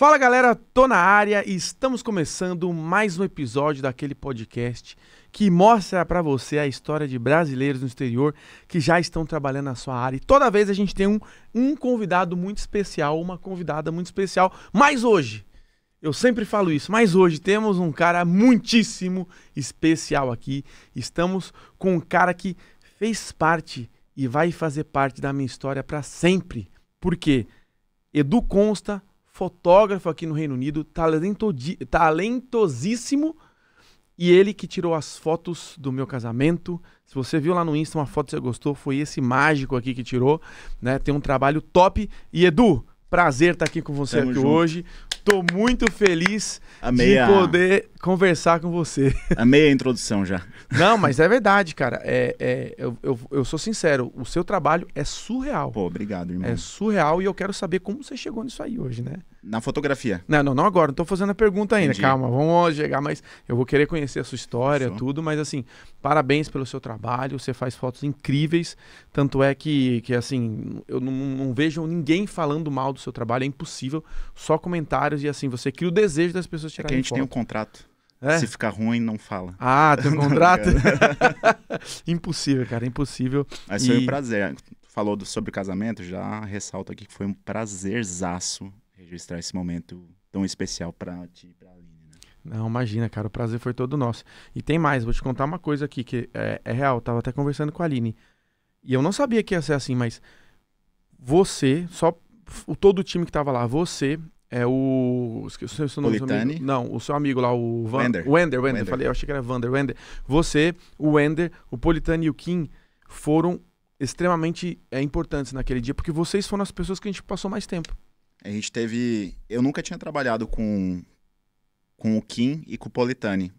Fala galera, tô na área e estamos começando mais um episódio daquele podcast que mostra para você a história de brasileiros no exterior que já estão trabalhando na sua área. E toda vez a gente tem um, um convidado muito especial, uma convidada muito especial. Mas hoje, eu sempre falo isso, mas hoje temos um cara muitíssimo especial aqui. Estamos com um cara que fez parte e vai fazer parte da minha história para sempre. Por quê? Edu Consta fotógrafo aqui no Reino Unido, talentosíssimo. E ele que tirou as fotos do meu casamento. Se você viu lá no Insta uma foto que você gostou, foi esse mágico aqui que tirou. Né? Tem um trabalho top. E Edu, prazer estar tá aqui com você Tamo aqui junto. hoje. Estou muito feliz Amei de a... poder conversar com você. Amei a introdução já. Não, mas é verdade, cara. É, é eu, eu, eu, sou sincero, o seu trabalho é surreal. Pô, obrigado, irmão. É surreal e eu quero saber como você chegou nisso aí hoje, né? Na fotografia. Não, não, não agora, não tô fazendo a pergunta ainda. Entendi. Calma, vamos chegar, mas eu vou querer conhecer a sua história, tudo, mas assim, parabéns pelo seu trabalho, você faz fotos incríveis. Tanto é que, que assim, eu não, não vejo ninguém falando mal do seu trabalho, é impossível. Só comentários e assim, você cria o desejo das pessoas é tirarem. É que a gente foto. tem um contrato. É? Se ficar ruim, não fala. Ah, tem um contrato? não, impossível, cara, impossível. Mas e... foi um prazer. Falou do, sobre casamento, já ressalto aqui que foi um prazerzaço registrar esse momento tão especial para ti e para a Aline. Né? Não, imagina, cara, o prazer foi todo nosso. E tem mais, vou te contar uma coisa aqui que é, é real, eu tava até conversando com a Aline. E eu não sabia que ia ser assim, mas você, só o todo o time que tava lá, você é o. Esqueci o seu nome. não, o seu amigo lá, o Van... Wender. Wender, Wender. Wender. Falei, eu achei que era Wander. Wender. Você, o Wender, o Politani e o Kim foram extremamente é, importantes naquele dia, porque vocês foram as pessoas que a gente passou mais tempo. A gente teve. Eu nunca tinha trabalhado com, com o Kim e com o Politani.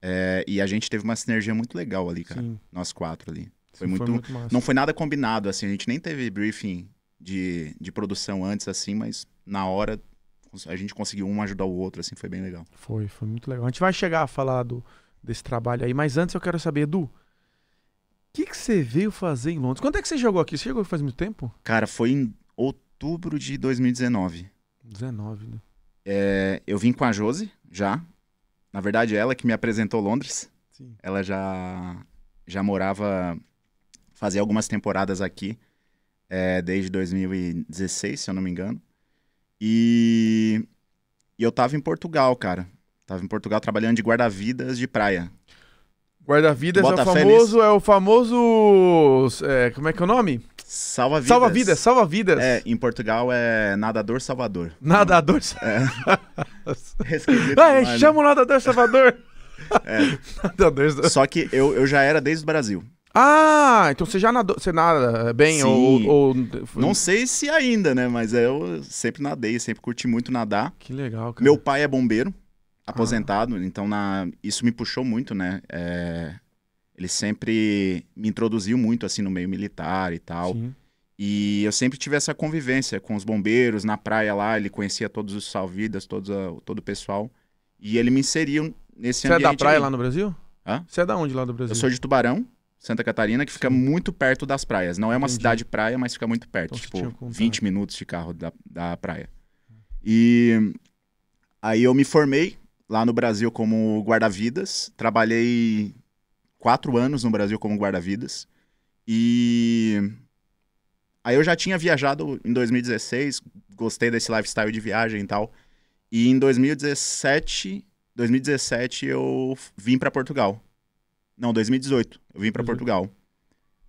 É, e a gente teve uma sinergia muito legal ali, cara. Sim. Nós quatro ali. Foi, Sim, muito, foi muito Não foi nada combinado, assim. A gente nem teve briefing de, de produção antes, assim, mas na hora a gente conseguiu um ajudar o outro, assim, foi bem legal. Foi, foi muito legal. A gente vai chegar a falar do, desse trabalho aí, mas antes eu quero saber, Edu, o que, que você veio fazer em Londres? Quando é que você jogou aqui? Você chegou faz muito tempo? Cara, foi em outubro de 2019. 19, né? É, eu vim com a Jose já. Na verdade, ela que me apresentou Londres. Sim. Ela já, já morava, fazia algumas temporadas aqui, é, desde 2016, se eu não me engano. E, e eu tava em Portugal, cara. Tava em Portugal trabalhando de guarda-vidas de praia. Guarda-vidas é o famoso, é o famoso. É, como é que é o nome? Salva vidas. Salva vidas, salva vidas. É, em Portugal é nadador salvador. Nadador salvador. É. é, chama o nadador salvador. é. Nadador... Só que eu, eu já era desde o Brasil. Ah, então você já nadou, você nada bem Ou, ou, Não sei se ainda, né? Mas eu sempre nadei, sempre curti muito nadar. Que legal, cara. Meu pai é bombeiro, ah. aposentado, ah. então na... isso me puxou muito, né? É... Ele sempre me introduziu muito assim no meio militar e tal. Sim. E eu sempre tive essa convivência com os bombeiros na praia lá, ele conhecia todos os salvidas, todos a, todo o pessoal. E ele me inseriu nesse Você ambiente. Você é da praia lá no Brasil? Hã? Você é da onde lá do Brasil? Eu sou de Tubarão, Santa Catarina, que fica Sim. muito perto das praias. Não é uma Entendi. cidade praia, mas fica muito perto, então, tipo 20 minutos de carro da, da praia. E aí eu me formei lá no Brasil como guarda-vidas, trabalhei quatro anos no Brasil como guarda-vidas. E aí eu já tinha viajado em 2016, gostei desse lifestyle de viagem e tal. E em 2017, 2017 eu vim para Portugal. Não, 2018, eu vim para uhum. Portugal.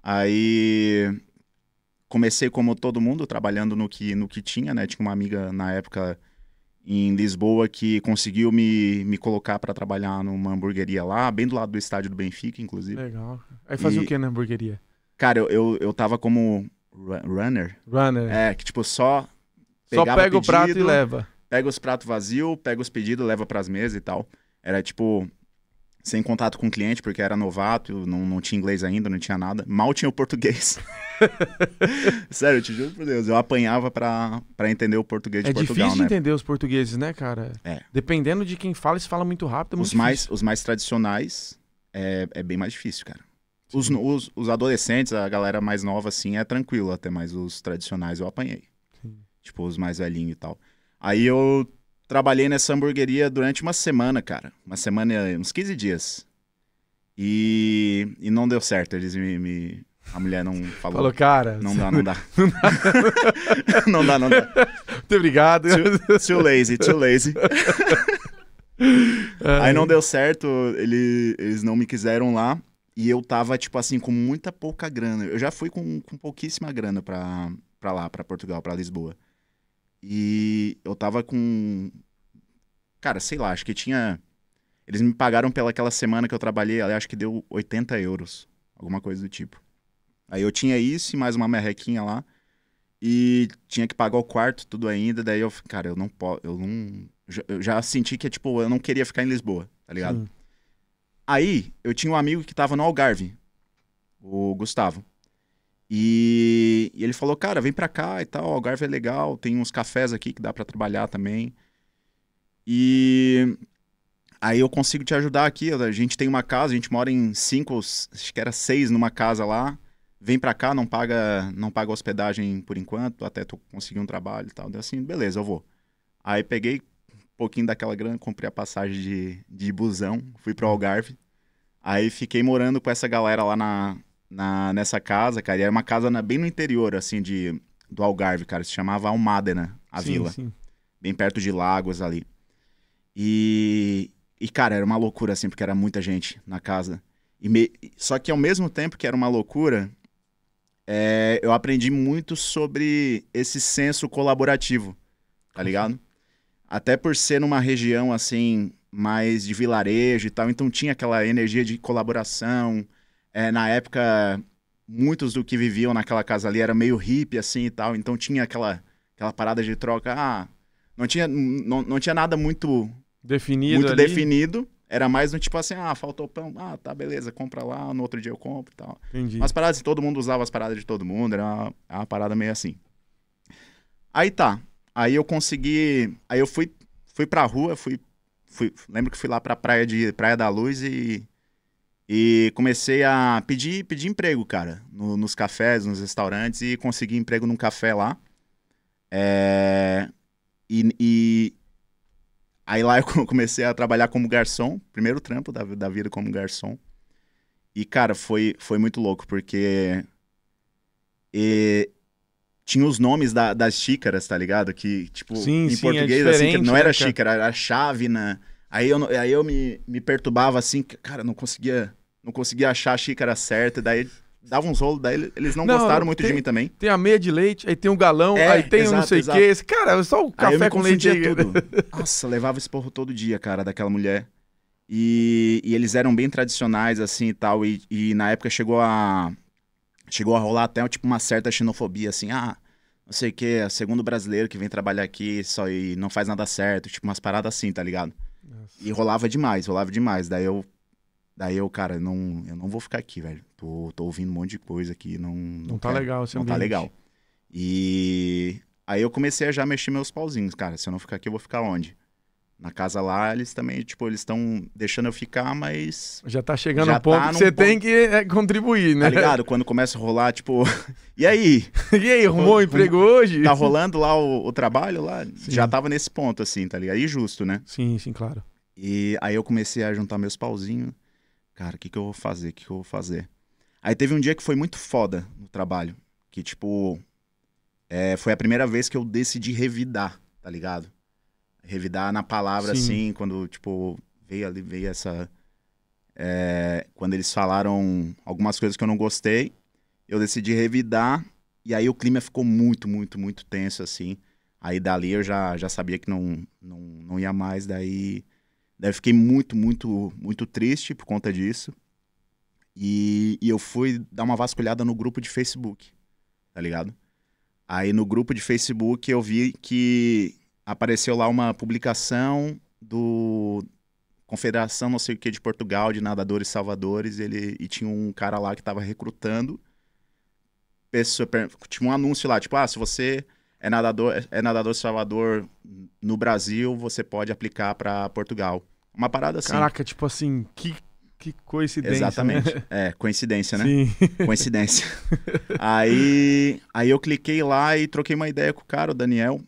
Aí comecei como todo mundo, trabalhando no que no que tinha, né? Tinha uma amiga na época em Lisboa que conseguiu me, me colocar para trabalhar numa hamburgueria lá, bem do lado do estádio do Benfica, inclusive. Legal. Aí fazia e... o que na hamburgueria? Cara, eu, eu, eu tava como runner. Runner. É, que tipo, só. Só pega pedido, o prato e leva. Pega os pratos vazios, pega os pedidos, leva pras mesas e tal. Era tipo sem contato com o cliente, porque era novato, não, não tinha inglês ainda, não tinha nada. Mal tinha o português. Sério, eu te juro por Deus. Eu apanhava para entender o português de é Portugal. É difícil né? entender os portugueses, né, cara? É. Dependendo de quem fala, se fala muito rápido. É muito os, mais, os mais tradicionais é, é bem mais difícil, cara. Os, os, os, adolescentes, a galera mais nova, assim, é tranquilo até, mas os tradicionais eu apanhei. Sim. Tipo, os mais velhinhos e tal. Aí eu trabalhei nessa hamburgueria durante uma semana, cara. Uma semana, uns 15 dias. E, e não deu certo. Eles me, me... A mulher não falou. Falou, cara. Não dá, não dá. não dá, não dá. Muito obrigado. Too, too lazy, too lazy. Aí não deu certo, ele, eles não me quiseram lá. E eu tava, tipo assim, com muita pouca grana. Eu já fui com, com pouquíssima grana pra, pra lá, pra Portugal, pra Lisboa. E eu tava com. Cara, sei lá, acho que tinha. Eles me pagaram pelaquela semana que eu trabalhei, acho que deu 80 euros, alguma coisa do tipo. Aí eu tinha isso e mais uma merrequinha lá. E tinha que pagar o quarto, tudo ainda. Daí eu, cara, eu não posso. Eu não. Eu já senti que, tipo, eu não queria ficar em Lisboa, tá ligado? Aí eu tinha um amigo que tava no Algarve, o Gustavo. E, e ele falou, cara, vem pra cá e tal, o Algarve é legal, tem uns cafés aqui que dá para trabalhar também. E aí eu consigo te ajudar aqui. A gente tem uma casa, a gente mora em cinco, acho que era seis numa casa lá. Vem pra cá, não paga, não paga hospedagem por enquanto, até tu conseguir um trabalho e tal. Deu assim, beleza, eu vou. Aí peguei um pouquinho daquela grana, comprei a passagem de, de busão, fui pro uhum. Algarve. Aí fiquei morando com essa galera lá na, na, nessa casa, cara. E era uma casa na, bem no interior, assim, de, do Algarve, cara. Se chamava Almádena, a sim, vila. Sim. Bem perto de Lagos ali. E, e, cara, era uma loucura, assim, porque era muita gente na casa. Me... Só que ao mesmo tempo que era uma loucura, é... eu aprendi muito sobre esse senso colaborativo, tá uhum. ligado? Uhum. Até por ser numa região assim, mais de vilarejo e tal, então tinha aquela energia de colaboração, é, na época, muitos do que viviam naquela casa ali era meio hippie, assim e tal. Então tinha aquela, aquela parada de troca. Ah, não tinha, não, não tinha nada muito definido. Muito ali. definido. Era mais no tipo assim, ah, faltou pão, ah, tá, beleza, compra lá, no outro dia eu compro e tal. Entendi. Mas paradas assim, todo mundo usava as paradas de todo mundo, era uma, é uma parada meio assim. Aí tá. Aí eu consegui. Aí eu fui, fui pra rua, fui, fui. Lembro que fui lá pra praia de Praia da Luz e e comecei a pedir, pedir emprego, cara, no, nos cafés, nos restaurantes, e consegui emprego num café lá. É... E, e, aí lá eu comecei a trabalhar como garçom, primeiro trampo da, da vida como garçom. E, cara, foi, foi muito louco, porque e... tinha os nomes da, das xícaras, tá ligado? Que, tipo, sim, em sim, é português, é assim, não era né, xícara, era chávena. Aí eu, aí eu me, me perturbava assim, cara, não conseguia não conseguia achar a xícara certa, daí dava uns rolos, daí eles não, não gostaram muito tem, de mim também. Tem a meia de leite, aí tem um galão, é, aí tem o um não sei o que. cara, é só o café com leite. Aí. tudo. Nossa, levava esse porro todo dia, cara, daquela mulher. E, e, eles eram bem tradicionais, assim, e tal. E, e na época chegou a... Chegou a rolar até, tipo, uma certa xenofobia, assim. Ah, não sei o que, é segundo brasileiro que vem trabalhar aqui só e não faz nada certo. Tipo, umas paradas assim, tá ligado? Nossa. E rolava demais, rolava demais. Daí eu Daí eu, cara, não, eu não vou ficar aqui, velho. Tô, tô ouvindo um monte de coisa aqui, não. Não, não tá quero, legal você Não tá ambiente. tá legal. E aí eu comecei a já mexer meus pauzinhos, cara. Se eu não ficar aqui, eu vou ficar onde? Na casa lá, eles também, tipo, eles estão deixando eu ficar, mas. Já tá chegando já um ponto tá que você ponto... tem que é, contribuir, né? Tá ligado? Quando começa a rolar, tipo, e aí? e aí, arrumou um emprego hoje? Tá rolando lá o, o trabalho lá? Sim. Já tava nesse ponto, assim, tá ligado? E justo, né? Sim, sim, claro. E aí eu comecei a juntar meus pauzinhos cara, o que, que eu vou fazer? O que, que eu vou fazer? Aí teve um dia que foi muito foda no trabalho. Que, tipo, é, foi a primeira vez que eu decidi revidar, tá ligado? Revidar na palavra, Sim. assim, quando, tipo, veio ali, veio essa. É, quando eles falaram algumas coisas que eu não gostei, eu decidi revidar. E aí o clima ficou muito, muito, muito tenso, assim. Aí dali eu já, já sabia que não, não, não ia mais, daí Daí fiquei muito, muito, muito triste por conta disso. E, e, eu fui dar uma vasculhada no grupo de Facebook, tá ligado? Aí no grupo de Facebook eu vi que apareceu lá uma publicação do Confederação não sei o que de Portugal, de nadadores salvadores, ele, e tinha um cara lá que tava recrutando pessoa, tinha um anúncio lá, tipo, ah, se você é nadador, é, é nadador Salvador no Brasil, você pode aplicar para Portugal. Uma parada assim. Caraca, tipo assim, que, que coincidência. Né? Exatamente. Né? É, coincidência, né? Sim. Coincidência. aí, aí eu cliquei lá e troquei uma ideia com o cara, o Daniel.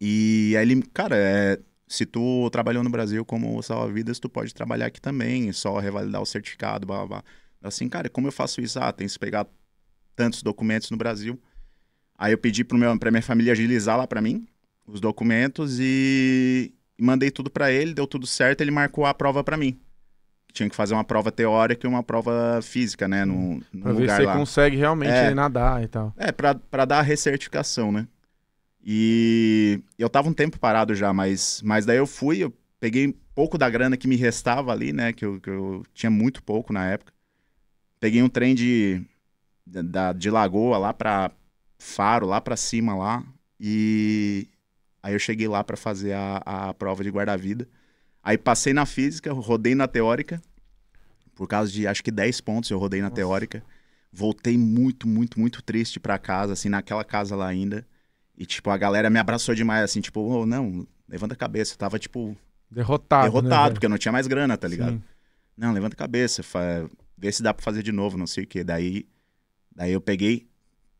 E aí ele, cara, é, se tu trabalhou no Brasil como salva-vidas, tu pode trabalhar aqui também, só revalidar o certificado, blá, blá, blá. Assim, cara, como eu faço isso? Ah, tem que pegar tantos documentos no Brasil. Aí eu pedi pro meu, pra minha família agilizar lá para mim os documentos e mandei tudo para ele, deu tudo certo, ele marcou a prova para mim. Tinha que fazer uma prova teórica e uma prova física, né? No, hum. no pra ver lugar ver se lá. você consegue realmente é, nadar e tal. É, pra, pra dar a recertificação, né? E eu tava um tempo parado já, mas, mas daí eu fui, eu peguei pouco da grana que me restava ali, né? Que eu, que eu tinha muito pouco na época. Peguei um trem de, de, de Lagoa lá pra, Faro, lá para cima lá. E aí eu cheguei lá para fazer a, a prova de guarda-vida. Aí passei na física, rodei na teórica. Por causa de acho que 10 pontos eu rodei na Nossa. teórica. Voltei muito, muito, muito triste para casa, assim, naquela casa lá ainda. E, tipo, a galera me abraçou demais, assim, tipo, oh, não, levanta a cabeça. Eu tava, tipo. Derrotado. Né, derrotado, né, porque eu não tinha mais grana, tá ligado? Sim. Não, levanta a cabeça, fa... vê se dá pra fazer de novo, não sei o quê. Daí, daí eu peguei,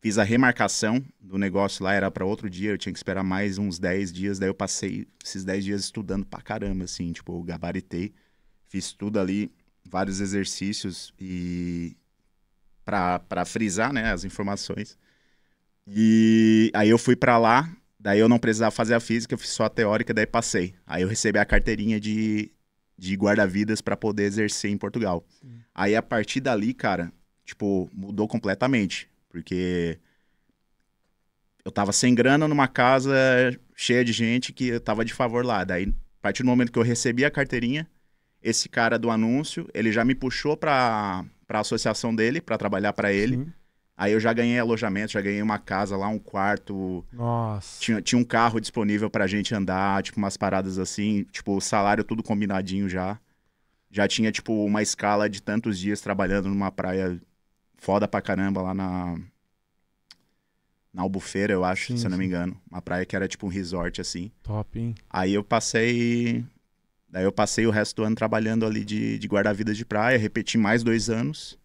Fiz a remarcação do negócio lá, era para outro dia, eu tinha que esperar mais uns 10 dias, daí eu passei esses 10 dias estudando pra caramba, assim, tipo, eu gabaritei, fiz tudo ali, vários exercícios e para frisar, né, as informações. E aí eu fui para lá, daí eu não precisava fazer a física, eu fiz só a teórica, daí passei. Aí eu recebi a carteirinha de, de guarda-vidas para poder exercer em Portugal. Sim. Aí a partir dali, cara, tipo, mudou completamente. Porque eu tava sem grana numa casa cheia de gente que eu tava de favor lá. Daí, a partir do momento que eu recebi a carteirinha, esse cara do anúncio, ele já me puxou pra, pra associação dele, para trabalhar para ele. Sim. Aí eu já ganhei alojamento, já ganhei uma casa lá, um quarto. Nossa. Tinha, tinha um carro disponível pra gente andar, tipo, umas paradas assim, tipo, o salário tudo combinadinho já. Já tinha, tipo, uma escala de tantos dias trabalhando numa praia foda pra caramba lá na. Na Albufeira, eu acho, sim, se eu não me engano. Uma praia que era tipo um resort, assim. Top, hein? Aí eu passei. Daí eu passei o resto do ano trabalhando ali de, de guarda-vidas de praia, repeti mais dois anos.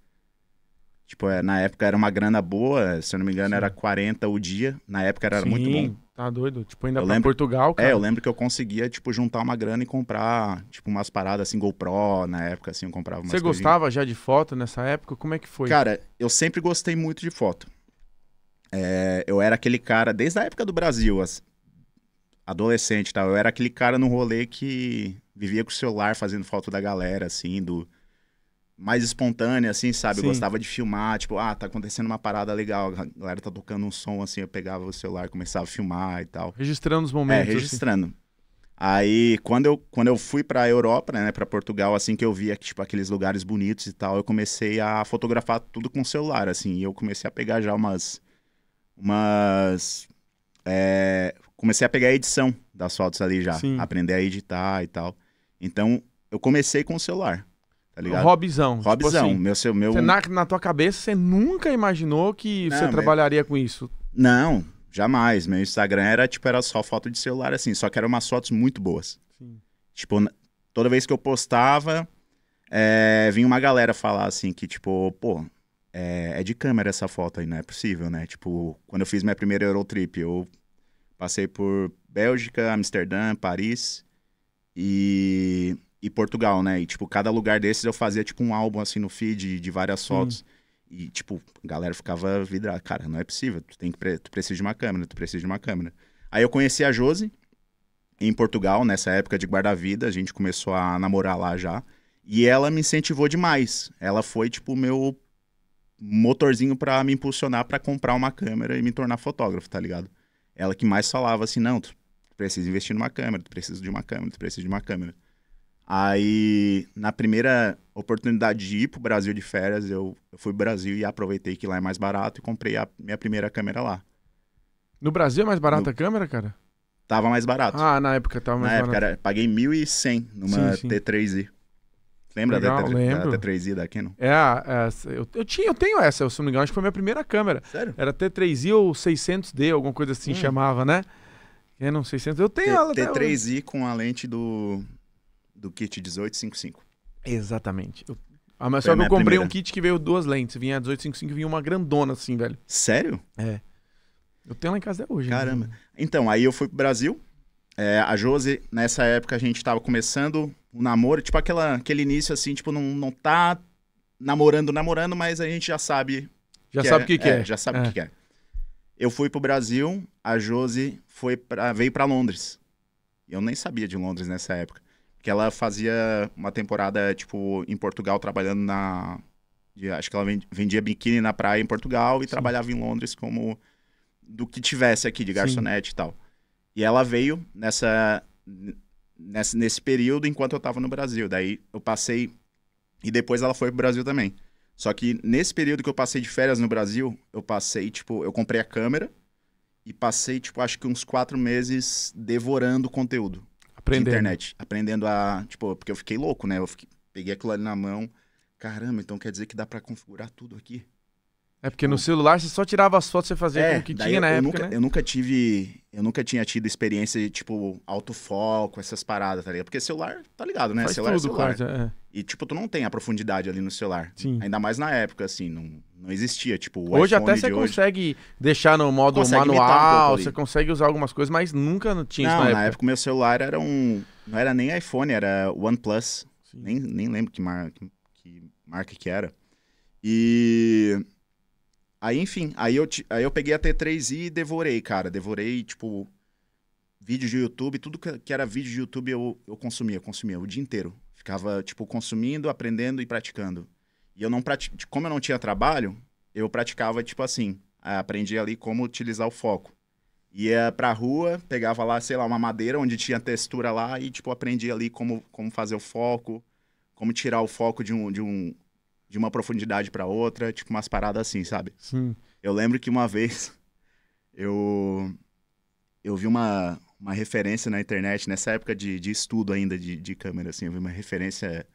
Tipo, é, na época era uma grana boa, se eu não me engano, sim. era 40 o dia. Na época era sim. muito bom. Tá doido? Tipo, ainda eu lembro, Portugal, cara. É, eu lembro que eu conseguia, tipo, juntar uma grana e comprar, tipo, umas paradas assim, GoPro, na época, assim, eu comprava Você gostava já de foto nessa época? Como é que foi? Cara, eu sempre gostei muito de foto. É, eu era aquele cara, desde a época do Brasil, adolescente e tal, eu era aquele cara no rolê que vivia com o celular fazendo foto da galera, assim, do mais espontânea, assim, sabe? Sim. Eu gostava de filmar, tipo, ah, tá acontecendo uma parada legal, a galera tá tocando um som, assim, eu pegava o celular, começava a filmar e tal. Registrando os é, momentos. É, registrando. Assim. Aí, quando eu, quando eu fui pra Europa, né, pra Portugal, assim, que eu via, tipo, aqueles lugares bonitos e tal, eu comecei a fotografar tudo com o celular, assim, e eu comecei a pegar já umas... umas... É, comecei a pegar a edição das fotos ali já, Sim. aprender a editar e tal. Então, eu comecei com o celular. Tá ligado? Hobbizão. Hobbizão. Tipo assim, meu, seu, meu... na, na tua cabeça, você nunca imaginou que não, você meu... trabalharia com isso? Não, jamais. Meu Instagram era, tipo, era só foto de celular, assim. Só que eram umas fotos muito boas. Sim. Tipo, toda vez que eu postava, é, vinha uma galera falar, assim, que tipo, pô, é, é, de câmera essa foto aí, não é possível, né? Tipo, quando eu fiz minha primeira Eurotrip, eu passei por Bélgica, Amsterdã, Paris e e Portugal, né? E, tipo, cada lugar desses eu fazia, tipo, um álbum, assim, no feed de várias fotos. Hum. E, tipo, a galera ficava vidrada. Cara, não é possível. Tu, tem que tu precisa de uma câmera, tu precisa de uma câmera. Aí eu conheci a Jose em Portugal, nessa época de guarda-vida. A gente começou a namorar lá já. E ela me incentivou demais. Ela foi, tipo, o meu motorzinho para me impulsionar para comprar uma câmera e me tornar fotógrafo, tá ligado? Ela que mais falava assim, não, tu precisa investir numa câmera, tu precisa de uma câmera, tu precisa de uma câmera. Aí, na primeira oportunidade de ir pro Brasil de férias, eu, eu fui pro Brasil e aproveitei que lá é mais barato e comprei a minha primeira câmera lá. No Brasil é mais barata no... a câmera, cara? Tava mais barato. Ah, na época tava mais na barato. Na época, era, paguei 1.100 numa sim, sim. T3i. Lembra da, T3, da T3i da Canon? É, essa é, eu, eu, tinha, eu tenho essa, se não me engano, acho que foi a minha primeira câmera. Sério? Era T3i ou 600D, alguma coisa assim hum. chamava, né? Eu não sei se eu tenho T, ela. T3i com a lente do do kit 1855. Exatamente. Eu... Ah, mas Foi só que eu comprei primeira. um kit que veio duas lentes. Vinha a 1855 e vinha uma grandona assim, velho. Sério? É. Eu tenho lá em casa até hoje. Né? Caramba. Né? Então, aí eu fui pro Brasil. É, a Josi, nessa época, a gente tava começando o namoro. Tipo aquela, aquele início assim, tipo, não, não tá namorando, namorando, mas a gente já sabe. Já sabe é. o que, que é, é, Já sabe o que, é. que é. Eu fui pro Brasil, a Josi foi pra, veio para Londres. Eu nem sabia de Londres nessa época que ela fazia uma temporada, tipo, em Portugal, trabalhando na. Acho que ela vendia biquíni na praia em Portugal e Sim. trabalhava em Londres como do que tivesse aqui, de garçonete Sim. e tal. E ela veio nessa, nessa nesse período enquanto eu tava no Brasil. Daí eu passei. E depois ela foi pro Brasil também. Só que nesse período que eu passei de férias no Brasil, eu passei, tipo, eu comprei a câmera e passei, tipo, acho que uns quatro meses devorando conteúdo aprendendo. de internet. Aprendendo a. Tipo, porque eu fiquei louco, né? Eu fiquei, peguei aquilo ali na mão. Caramba, então quer dizer que dá para configurar tudo aqui? É porque no celular você só tirava as fotos, você fazia é, o que tinha eu, na eu época, nunca, né? Eu nunca tive... Eu nunca tinha tido experiência de, tipo, autofoco, essas paradas, tá ligado? Porque celular, tá ligado, né? Faz celular é tudo, é celular. Quase, é. E, tipo, tu não tem a profundidade ali no celular. Sim. Ainda mais na época, assim, não, não existia, tipo, o Hoje até você consegue deixar no modo consegue manual, um você consegue usar algumas coisas, mas nunca tinha não, isso na, na época. na época meu celular era um... Não era nem iPhone, era OnePlus. Nem, nem lembro que que marca que era. E Aí, enfim, aí eu, aí eu peguei a T3i e devorei, cara. Devorei, tipo, vídeo de YouTube, tudo que era vídeo de YouTube eu, eu consumia, eu consumia o dia inteiro. Ficava, tipo, consumindo, aprendendo e praticando. E eu não praticava, como eu não tinha trabalho, eu praticava, tipo assim, aprendi ali como utilizar o foco. Ia pra rua, pegava lá, sei lá, uma madeira onde tinha textura lá e, tipo, aprendi ali como, como fazer o foco, como tirar o foco de um, de um, de uma profundidade para outra, tipo umas paradas assim, sabe? Sim. Eu lembro que uma vez eu eu vi uma, uma referência na internet, nessa época de, de estudo ainda de, de câmera, assim, eu vi uma referência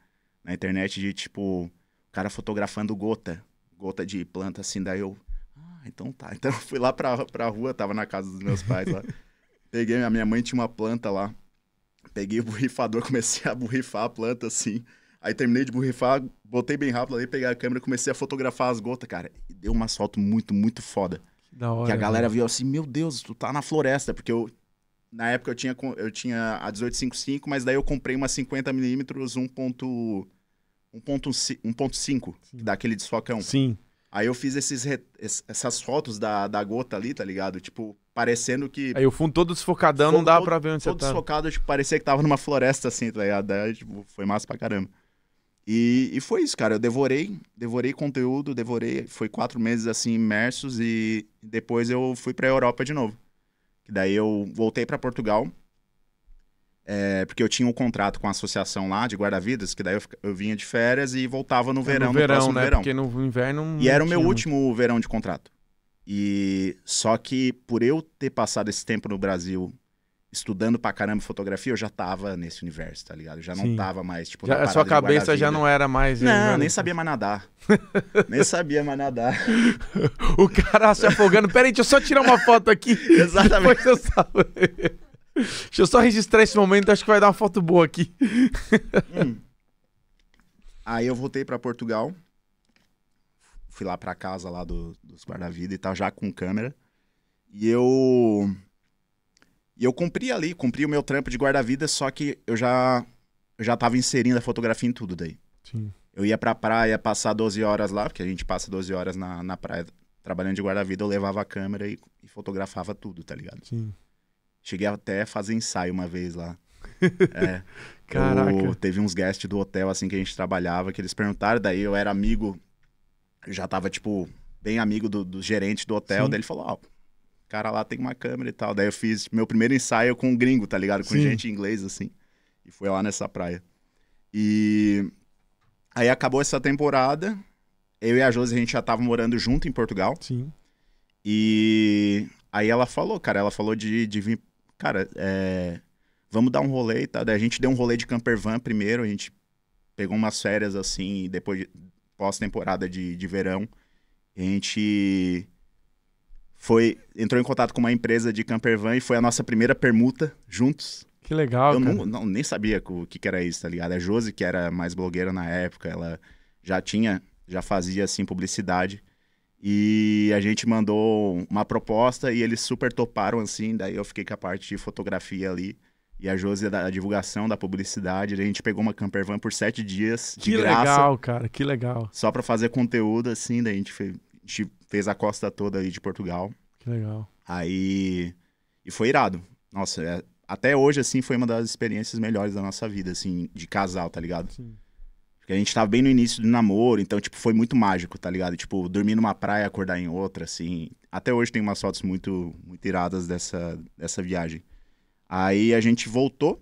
na internet de tipo, o cara fotografando gota, gota de planta, assim, daí eu, ah, então tá. Então eu fui lá pra, pra rua, tava na casa dos meus pais lá, peguei, a minha mãe tinha uma planta lá, peguei o borrifador, comecei a borrifar a planta assim. Aí terminei de borrifar, botei bem rápido ali, peguei a câmera, comecei a fotografar as gotas, cara. E deu uma foto muito, muito foda. Da hora. Que a galera mano. viu assim, meu Deus, tu tá na floresta, porque eu. Na época eu tinha, eu tinha a 1855, mas daí eu comprei uma 50mm 1.5, daquele desfocão. Sim. Aí eu fiz esses re... essas fotos da, da gota ali, tá ligado? Tipo, parecendo que. Aí o fundo todo desfocadão, fundo não dá pra ver onde você tá. Todo desfocado, tipo, parecia que tava numa floresta assim, tá ligado? Daí, tipo, foi massa pra caramba. E, e foi isso, cara. Eu devorei, devorei conteúdo, devorei. Foi quatro meses assim imersos e depois eu fui para a Europa de novo. Que daí eu voltei para Portugal, é, porque eu tinha um contrato com a associação lá de guarda-vidas, que daí eu, eu, vinha de férias e voltava no é, verão. No verão, né? Verão. Porque no inverno. E era o meu último verão de contrato. E só que por eu ter passado esse tempo no Brasil estudando pra caramba fotografia, eu já tava nesse universo, tá ligado? Eu já não Sim. tava mais, tipo, já, na sua cabeça já não era mais. Né? Não, nem sabia mais nadar. nem sabia mais nadar. o cara se afogando. Peraí, deixa eu só tirar uma foto aqui. Exatamente. Depois eu deixa eu só registrar esse momento, acho que vai dar uma foto boa aqui. Hum. Aí eu voltei para Portugal. Fui lá pra casa lá do, dos guarda-vida e tal, já com câmera. E eu e eu cumpri ali, cumpri o meu trampo de guarda-vida, só que eu já eu já tava inserindo a fotografia em tudo daí. Sim. Eu ia pra praia passar 12 horas lá, porque a gente passa 12 horas na, na praia trabalhando de guarda-vida, eu levava a câmera e, e, fotografava tudo, tá ligado? Sim. Cheguei até a fazer ensaio uma vez lá. é. Caraca. Eu, teve uns guests do hotel, assim, que a gente trabalhava, que eles perguntaram, daí eu era amigo, já tava, tipo, bem amigo do, do gerente do hotel, Sim. daí ele falou, ó, oh, cara lá tem uma câmera e tal. Daí eu fiz meu primeiro ensaio com um gringo, tá ligado? Com Sim. gente em inglês, assim. E foi lá nessa praia. E aí acabou essa temporada. Eu e a Josi, a gente já tava morando junto em Portugal. Sim. E aí ela falou, cara, ela falou de, de vir. Cara, é, vamos dar um rolê e tá? tal. Daí a gente deu um rolê de camper van primeiro, a gente pegou umas férias assim, depois de, pós-temporada de, de verão. A gente foi entrou em contato com uma empresa de campervan e foi a nossa primeira permuta juntos. Que legal, Eu não, não, nem sabia o que, que era isso, tá ligado? A Josi, que era mais blogueira na época, ela já tinha, já fazia, assim, publicidade. E a gente mandou uma proposta e eles super toparam, assim. Daí eu fiquei com a parte de fotografia ali. E a Josi da divulgação, da publicidade. A gente pegou uma campervan por sete dias que de graça. Que legal, cara, que legal. Só pra fazer conteúdo, assim. Daí a gente foi, a gente fez a costa toda aí de Portugal. Que legal. Aí. E foi irado. Nossa, é, até hoje, assim, foi uma das experiências melhores da nossa vida, assim, de casal, tá ligado? Sim. Porque a gente tava bem no início do namoro, então, tipo, foi muito mágico, tá ligado? Tipo, dormir numa praia, acordar em outra, assim. Até hoje tem umas fotos muito, muito iradas dessa, dessa viagem. Aí a gente voltou.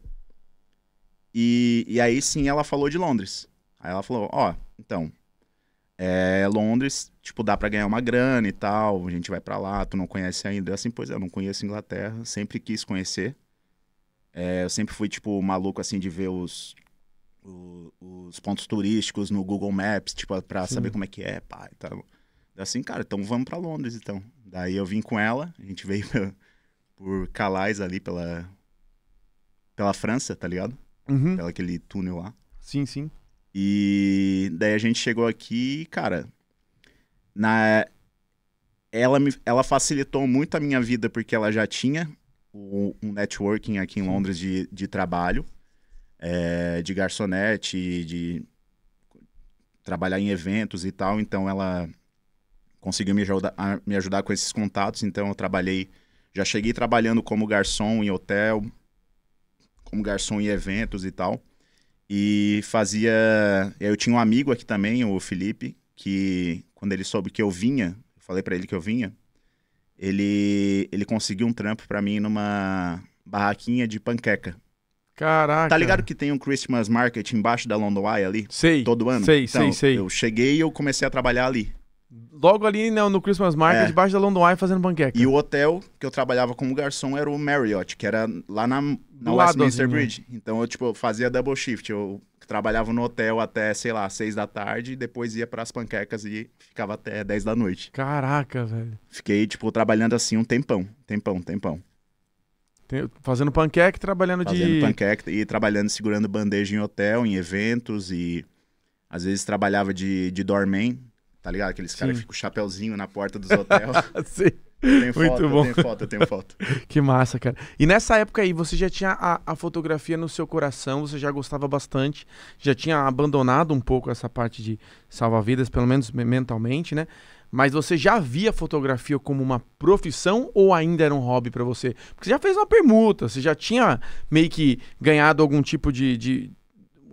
E, e aí sim ela falou de Londres. Aí ela falou: Ó, oh, então, é, Londres, tipo, dá para ganhar uma grana e tal, a gente vai para lá, tu não conhece ainda. Eu, assim, pois é, eu não conheço Inglaterra, sempre quis conhecer. É, eu sempre fui, tipo, maluco, assim, de ver os, os, os pontos turísticos no Google Maps, tipo, pra Sim. saber como é que é, pá, e tal. Assim, cara, então vamos para Londres, então. Daí eu vim com ela, a gente veio pra, por Calais ali, pela, pela França, tá ligado? Uhum. Pela aquele túnel lá. Sim, sim. E daí a gente chegou aqui, cara, na ela me ela facilitou muito a minha vida porque ela já tinha um, um networking aqui em Londres de, de trabalho, é, de garçonete, de trabalhar em eventos e tal, então ela conseguiu me ajudar, me ajudar com esses contatos, então eu trabalhei, já cheguei trabalhando como garçom em hotel, como garçom em eventos e tal. E fazia. Eu tinha um amigo aqui também, o Felipe, que quando ele soube que eu vinha, eu falei para ele que eu vinha, ele, ele conseguiu um trampo para mim numa barraquinha de panqueca. Caraca. Tá ligado que tem um Christmas Market embaixo da London Eye ali? Sei. Todo ano? Sei, então, sei, sei. Eu cheguei e eu comecei a trabalhar ali. Logo ali no, né, no Christmas Market, é. debaixo da London Eye, fazendo panqueca. E o hotel que eu trabalhava como garçom era o Marriott, que era lá na, na Westminster assim, né? Bridge. Então eu, tipo, fazia double shift. Eu trabalhava no hotel até, sei lá, seis da tarde, e depois ia para as panquecas e ficava até dez da noite. Caraca, velho. Fiquei, tipo, trabalhando assim um tempão. Tempão, tempão. fazendo panqueca e trabalhando fazendo de. Fazendo panqueca e trabalhando, segurando bandeja em hotel, em eventos e. Às vezes trabalhava de, de doorman, Tá ligado? Aqueles caras que ficam com o chapéuzinho na porta dos hotéis. Ah, sim. Tem foto, Muito bom. tem foto, tem foto. que massa, cara. E nessa época aí, você já tinha a, a, fotografia no seu coração, você já gostava bastante, já tinha abandonado um pouco essa parte de salva-vidas, pelo menos mentalmente, né? Mas você já via fotografia como uma profissão ou ainda era um hobby para você? Porque você já fez uma permuta, você já tinha meio que ganhado algum tipo de, de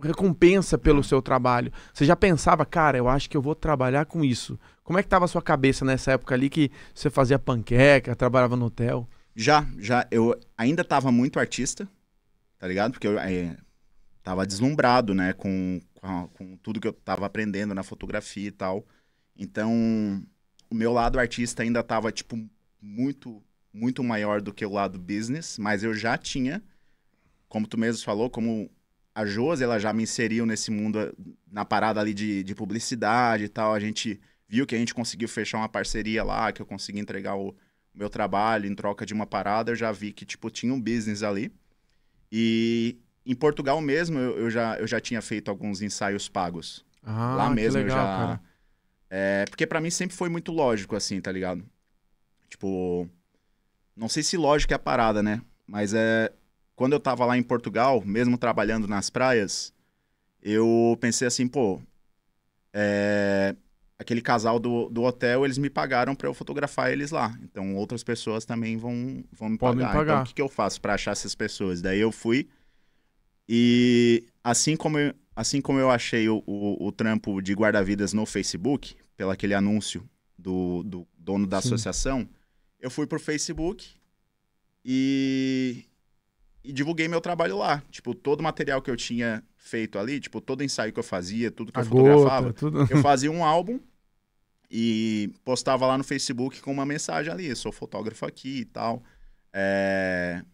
recompensa pelo seu trabalho. Você já pensava, cara, eu acho que eu vou trabalhar com isso. Como é que estava a sua cabeça nessa época ali que você fazia panqueca, trabalhava no hotel? Já, já. Eu ainda estava muito artista, tá ligado? Porque eu estava eh, é, deslumbrado, né, com, com, com tudo que eu estava aprendendo na fotografia e tal. Então, o meu lado artista ainda estava, tipo, muito, muito maior do que o lado business, mas eu já tinha, como tu mesmo falou, como a Josi, ela já me inseriu nesse mundo, na parada ali de, de publicidade e tal. A gente viu que a gente conseguiu fechar uma parceria lá, que eu consegui entregar o meu trabalho em troca de uma parada. Eu já vi que, tipo, tinha um business ali. E em Portugal mesmo, eu, eu já, eu já tinha feito alguns ensaios pagos. Ah, lá mesmo legal, eu já. Cara. É, porque para mim sempre foi muito lógico, assim, tá ligado? Tipo. Não sei se lógico é a parada, né? Mas é quando eu estava lá em Portugal, mesmo trabalhando nas praias, eu pensei assim, pô, é... aquele casal do, do hotel, eles me pagaram para eu fotografar eles lá. Então outras pessoas também vão, vão me Podem pagar. Então, pagar. Então o que, que eu faço para achar essas pessoas? Daí eu fui e assim como eu, assim como eu achei o, o, o trampo de guarda-vidas no Facebook, pelo aquele anúncio do, do dono da Sim. associação, eu fui pro Facebook e e divulguei meu trabalho lá. Tipo, todo o material que eu tinha feito ali, tipo, todo ensaio que eu fazia, tudo que A eu fotografava. Gota, tudo... Eu fazia um álbum e postava lá no Facebook com uma mensagem ali, sou fotógrafo aqui e tal. É...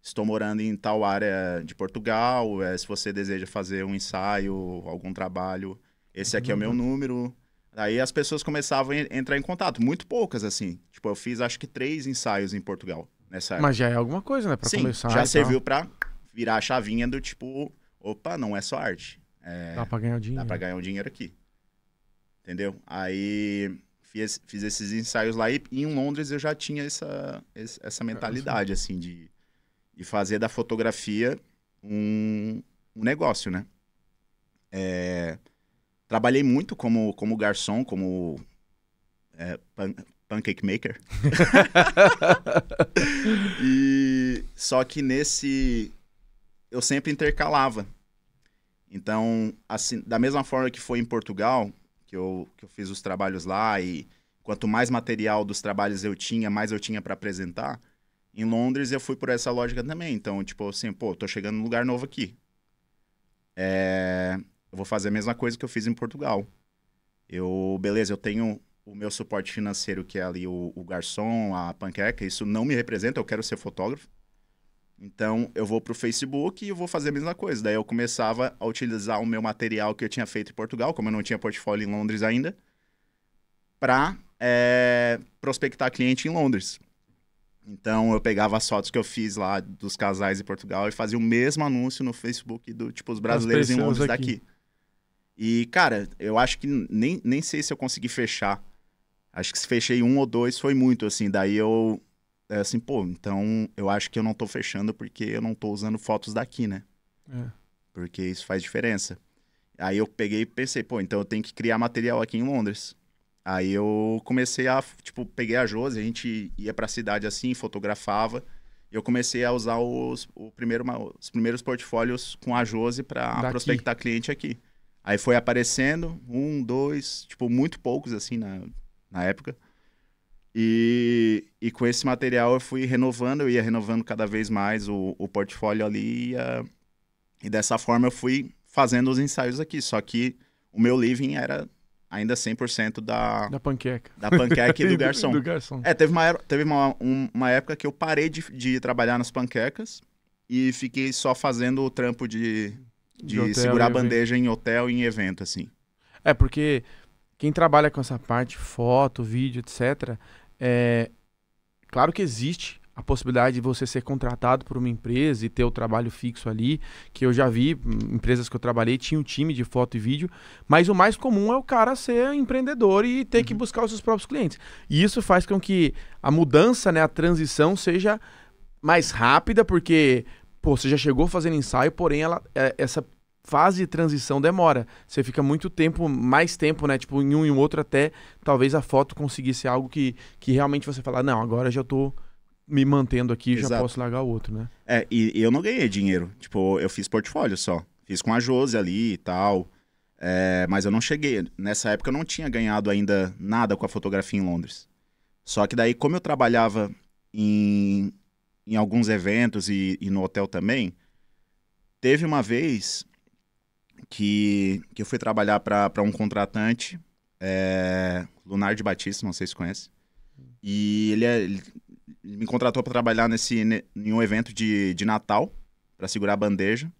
Estou morando em tal área de Portugal. É, se você deseja fazer um ensaio, algum trabalho, esse aqui uhum. é o meu uhum. número. Aí as pessoas começavam a entrar em contato, muito poucas assim. Tipo, eu fiz acho que três ensaios em Portugal nessa época. Mas já é alguma coisa, né? Pra Sim, começar. Já serviu para virar a chavinha do tipo, opa, não é só arte. É, dá pra ganhar dinheiro. Dá pra ganhar dinheiro aqui. Entendeu? Aí fiz, fiz esses ensaios lá e, em Londres eu já tinha essa, essa é mentalidade, assim, de, de fazer da fotografia um, um negócio, né? É, trabalhei muito como, como garçom, como é, Pancake Maker. e só que nesse eu sempre intercalava. Então, assim, da mesma forma que foi em Portugal, que eu, que eu fiz os trabalhos lá e quanto mais material dos trabalhos eu tinha, mais eu tinha para apresentar. Em Londres eu fui por essa lógica também. Então, tipo assim, pô, tô chegando num lugar novo aqui. É... Eu vou fazer a mesma coisa que eu fiz em Portugal. Eu, beleza, eu tenho o meu suporte financeiro, que é ali o, o garçom, a panqueca, isso não me representa, eu quero ser fotógrafo. Então eu vou para o Facebook e eu vou fazer a mesma coisa. Daí eu começava a utilizar o meu material que eu tinha feito em Portugal, como eu não tinha portfólio em Londres ainda, para é, eh, prospectar cliente em Londres. Então eu pegava as fotos que eu fiz lá dos casais em Portugal e fazia o mesmo anúncio no Facebook do tipo os brasileiros em Londres aqui. daqui. E cara, eu acho que nem, nem sei se eu consegui fechar Acho que se fechei um ou dois foi muito, assim. Daí eu, é assim, pô, então eu acho que eu não tô fechando porque eu não tô usando fotos daqui, né? É. Porque isso faz diferença. Aí eu peguei e pensei, pô, então eu tenho que criar material aqui em Londres. Aí eu comecei a, tipo, peguei a Jose a gente ia pra cidade assim, fotografava. Eu comecei a usar os, primeiro, os primeiros portfólios com a Jose pra prospectar cliente aqui. Aí foi aparecendo, um, dois, tipo, muito poucos, assim, na, na época. E, e com esse material eu fui renovando, eu ia renovando cada vez mais o, o portfólio ali. E, ah, e dessa forma eu fui fazendo os ensaios aqui. Só que o meu living era ainda 100% da... Da panqueca. Da panqueca e do garçom. do garçom. É, teve uma, teve uma, um, uma época que eu parei de, de trabalhar nas panquecas e fiquei só fazendo o trampo de, de, de segurar a bandeja evento. em hotel e em evento, assim. É, porque quem trabalha com essa parte, foto, vídeo, etc., é, claro que existe a possibilidade de você ser contratado por uma empresa e ter o trabalho fixo ali, que eu já vi, hum, empresas que eu trabalhei tinha um time de foto e vídeo, mas o mais comum é o cara ser empreendedor e ter uhum. que buscar os seus próprios clientes. E isso faz com que a mudança, né, a transição seja mais rápida, porque pô, você já chegou fazendo ensaio, porém ela, é, essa fase de transição demora. Você fica muito tempo, mais tempo, né? Tipo, em um e o outro até talvez a foto conseguisse algo que, que realmente você falar, não, agora já tô me mantendo aqui, Exato. já posso largar o outro, né? É, e, e, eu não ganhei dinheiro. Tipo, eu fiz portfólio só. Fiz com a Jose ali e tal. É, mas eu não cheguei. Nessa época eu não tinha ganhado ainda nada com a fotografia em Londres. Só que daí, como eu trabalhava em, em alguns eventos e, e no hotel também, teve uma vez que, que eu fui trabalhar para um contratante, é, Lunar de Batista, não sei se conhece. E ele, é, ele me contratou para trabalhar nesse, ne, em um evento de, de Natal, para segurar a bandeja.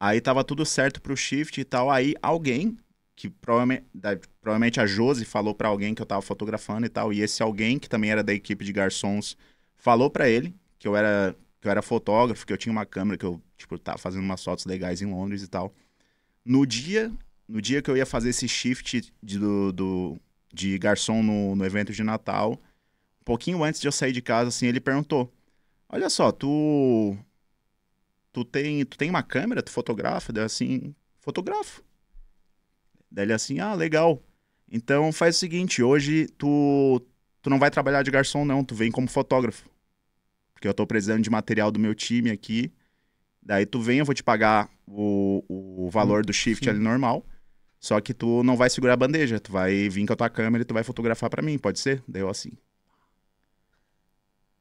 Aí tava tudo certo pro shift e tal. Aí alguém, que provavelmente, provavelmente a Jose falou para alguém que eu tava fotografando e tal. E esse alguém, que também era da equipe de garçons, falou para ele que eu era que eu era fotógrafo, que eu tinha uma câmera, que eu, tipo, tava fazendo umas fotos legais em Londres e tal. No dia, no dia que eu ia fazer esse shift de, do, do de garçom no, no evento de Natal, um pouquinho antes de eu sair de casa, assim, ele perguntou: Olha só, tu. Tu tem, tu tem uma câmera, tu fotografa? Daí assim, fotografo. Daí ele assim, ah, legal. Então faz o seguinte, hoje tu, tu não vai trabalhar de garçom não, tu vem como fotógrafo. Porque eu tô precisando de material do meu time aqui Daí tu vem, eu vou te pagar o, o valor do shift Sim. ali normal. Só que tu não vai segurar a bandeja, tu vai vir com a tua câmera e tu vai fotografar para mim, pode ser? deu assim.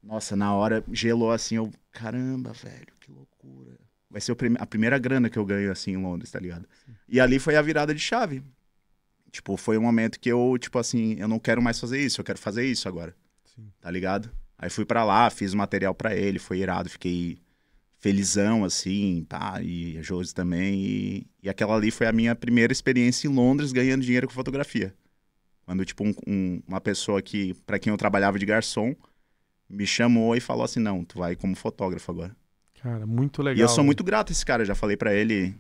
Nossa, na hora gelou assim, eu, caramba, velho, que loucura. Vai ser prim a primeira grana que eu ganho assim em Londres, tá ligado? Sim. E ali foi a virada de chave. Tipo, foi um momento que eu, tipo assim, eu não quero mais fazer isso, eu quero fazer isso agora. Sim. Tá ligado? Aí fui para lá, fiz o material para ele, foi irado, fiquei felizão, assim, pá, tá, e a Josi também. E, e aquela ali foi a minha primeira experiência em Londres ganhando dinheiro com fotografia. Quando, tipo, um, um, uma pessoa que, para quem eu trabalhava de garçom, me chamou e falou assim: não, tu vai como fotógrafo agora. Cara, muito legal. E eu sou muito grato a esse cara, já falei para ele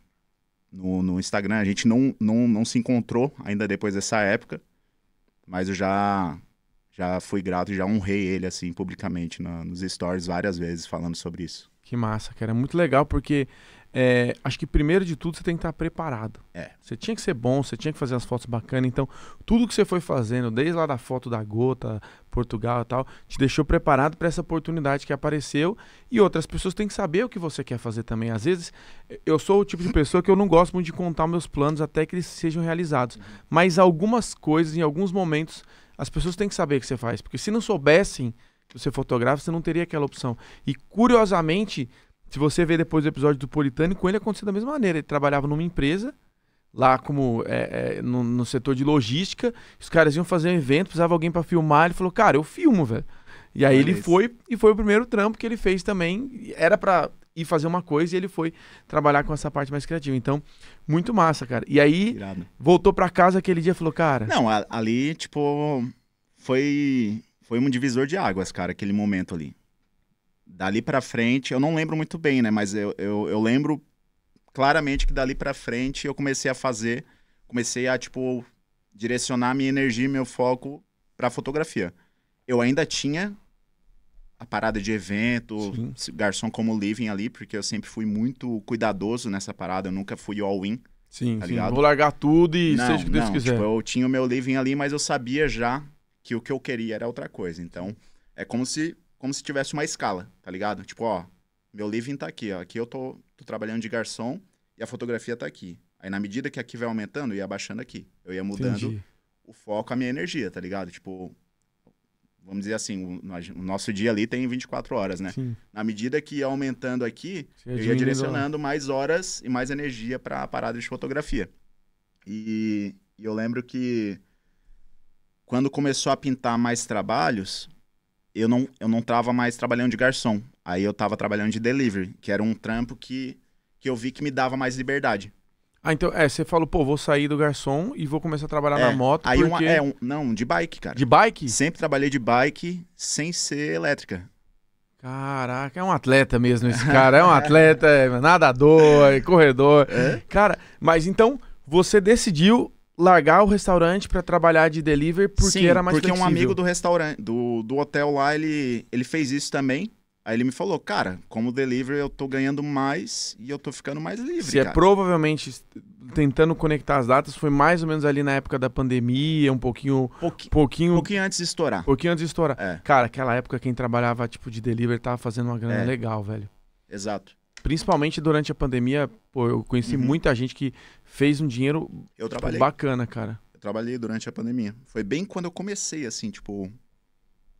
no, no Instagram. A gente não, não, não se encontrou ainda depois dessa época, mas eu já já fui grato, e já honrei ele, assim, publicamente na, nos stories várias vezes falando sobre isso. Que massa, cara. É muito legal porque é, acho que primeiro de tudo você tem que estar preparado. É. Você tinha que ser bom, você tinha que fazer as fotos bacanas. Então, tudo que você foi fazendo, desde lá da foto da gota, Portugal e tal, te deixou preparado para essa oportunidade que apareceu. E outras pessoas têm que saber o que você quer fazer também. Às vezes, eu sou o tipo de pessoa que eu não gosto muito de contar meus planos até que eles sejam realizados. Uhum. Mas algumas coisas, em alguns momentos, as pessoas têm que saber o que você faz. Porque se não soubessem você fotografa, você não teria aquela opção. E curiosamente, se você ver depois do episódio do Politânico, com ele aconteceu da mesma maneira. Ele trabalhava numa empresa, lá como é, é, no, no, setor de logística, os caras iam fazer um evento, precisava alguém para filmar, ele falou, cara, eu filmo, velho. E aí ele foi, e foi o primeiro trampo que ele fez também, era para ir fazer uma coisa e ele foi trabalhar com essa parte mais criativa. Então, muito massa, cara. E aí, Irado. voltou para casa aquele dia e falou, cara... Não, ali, tipo, foi foi um divisor de águas, cara, aquele momento ali. Dali para frente, eu não lembro muito bem, né? Mas eu, eu, eu lembro claramente que dali para frente eu comecei a fazer, comecei a, tipo, direcionar minha energia, meu foco pra fotografia. Eu ainda tinha a parada de evento, Sim. garçom como living ali, porque eu sempre fui muito cuidadoso nessa parada, eu nunca fui all-in. Sim, tá sim. Vou largar tudo e não, seja o que Deus não, quiser. Tipo, eu tinha o meu living ali, mas eu sabia já que o que eu queria era outra coisa. Então, é como se, como se tivesse uma escala, tá ligado? Tipo, ó, meu living tá aqui, ó. Aqui eu tô, tô trabalhando de garçom e a fotografia tá aqui. Aí, na medida que aqui vai aumentando, eu ia abaixando aqui. Eu ia mudando Entendi. o foco, a minha energia, tá ligado? Tipo, vamos dizer assim, o, o, nosso dia ali tem 24 horas, né? Sim. Na medida que ia aumentando aqui, eu ia direcionando mais horas e mais energia para a parada de fotografia. E, e eu lembro que quando começou a pintar mais trabalhos, eu não, eu não tava mais trabalhando de garçom. Aí eu tava trabalhando de delivery, que era um trampo que, que eu vi que me dava mais liberdade. Ah, então, é, você falou, pô, vou sair do garçom e vou começar a trabalhar é, na moto. Aí porque... uma, é, um, não, de bike, cara. De bike? Sempre trabalhei de bike sem ser elétrica. Caraca, é um atleta mesmo esse cara. É um atleta, é nadador, é corredor. É? Cara, mas então você decidiu largar o restaurante para trabalhar de delivery porque Sim, era mais porque flexível. um amigo do restaurante, do, do hotel lá, ele, ele fez isso também. Aí ele me falou, cara, como delivery eu tô ganhando mais e eu tô ficando mais livre. Se é provavelmente tentando conectar as datas, foi mais ou menos ali na época da pandemia, um pouquinho. Pouqui, pouquinho, pouquinho antes de estourar. Pouquinho antes de estourar. É. Cara, aquela época quem trabalhava tipo de delivery tava fazendo uma grana é. legal, velho. Exato principalmente durante a pandemia, pô, eu conheci uhum. muita gente que fez um dinheiro eu trabalhei. bacana, cara. Eu trabalhei durante a pandemia. Foi bem quando eu comecei, assim, tipo,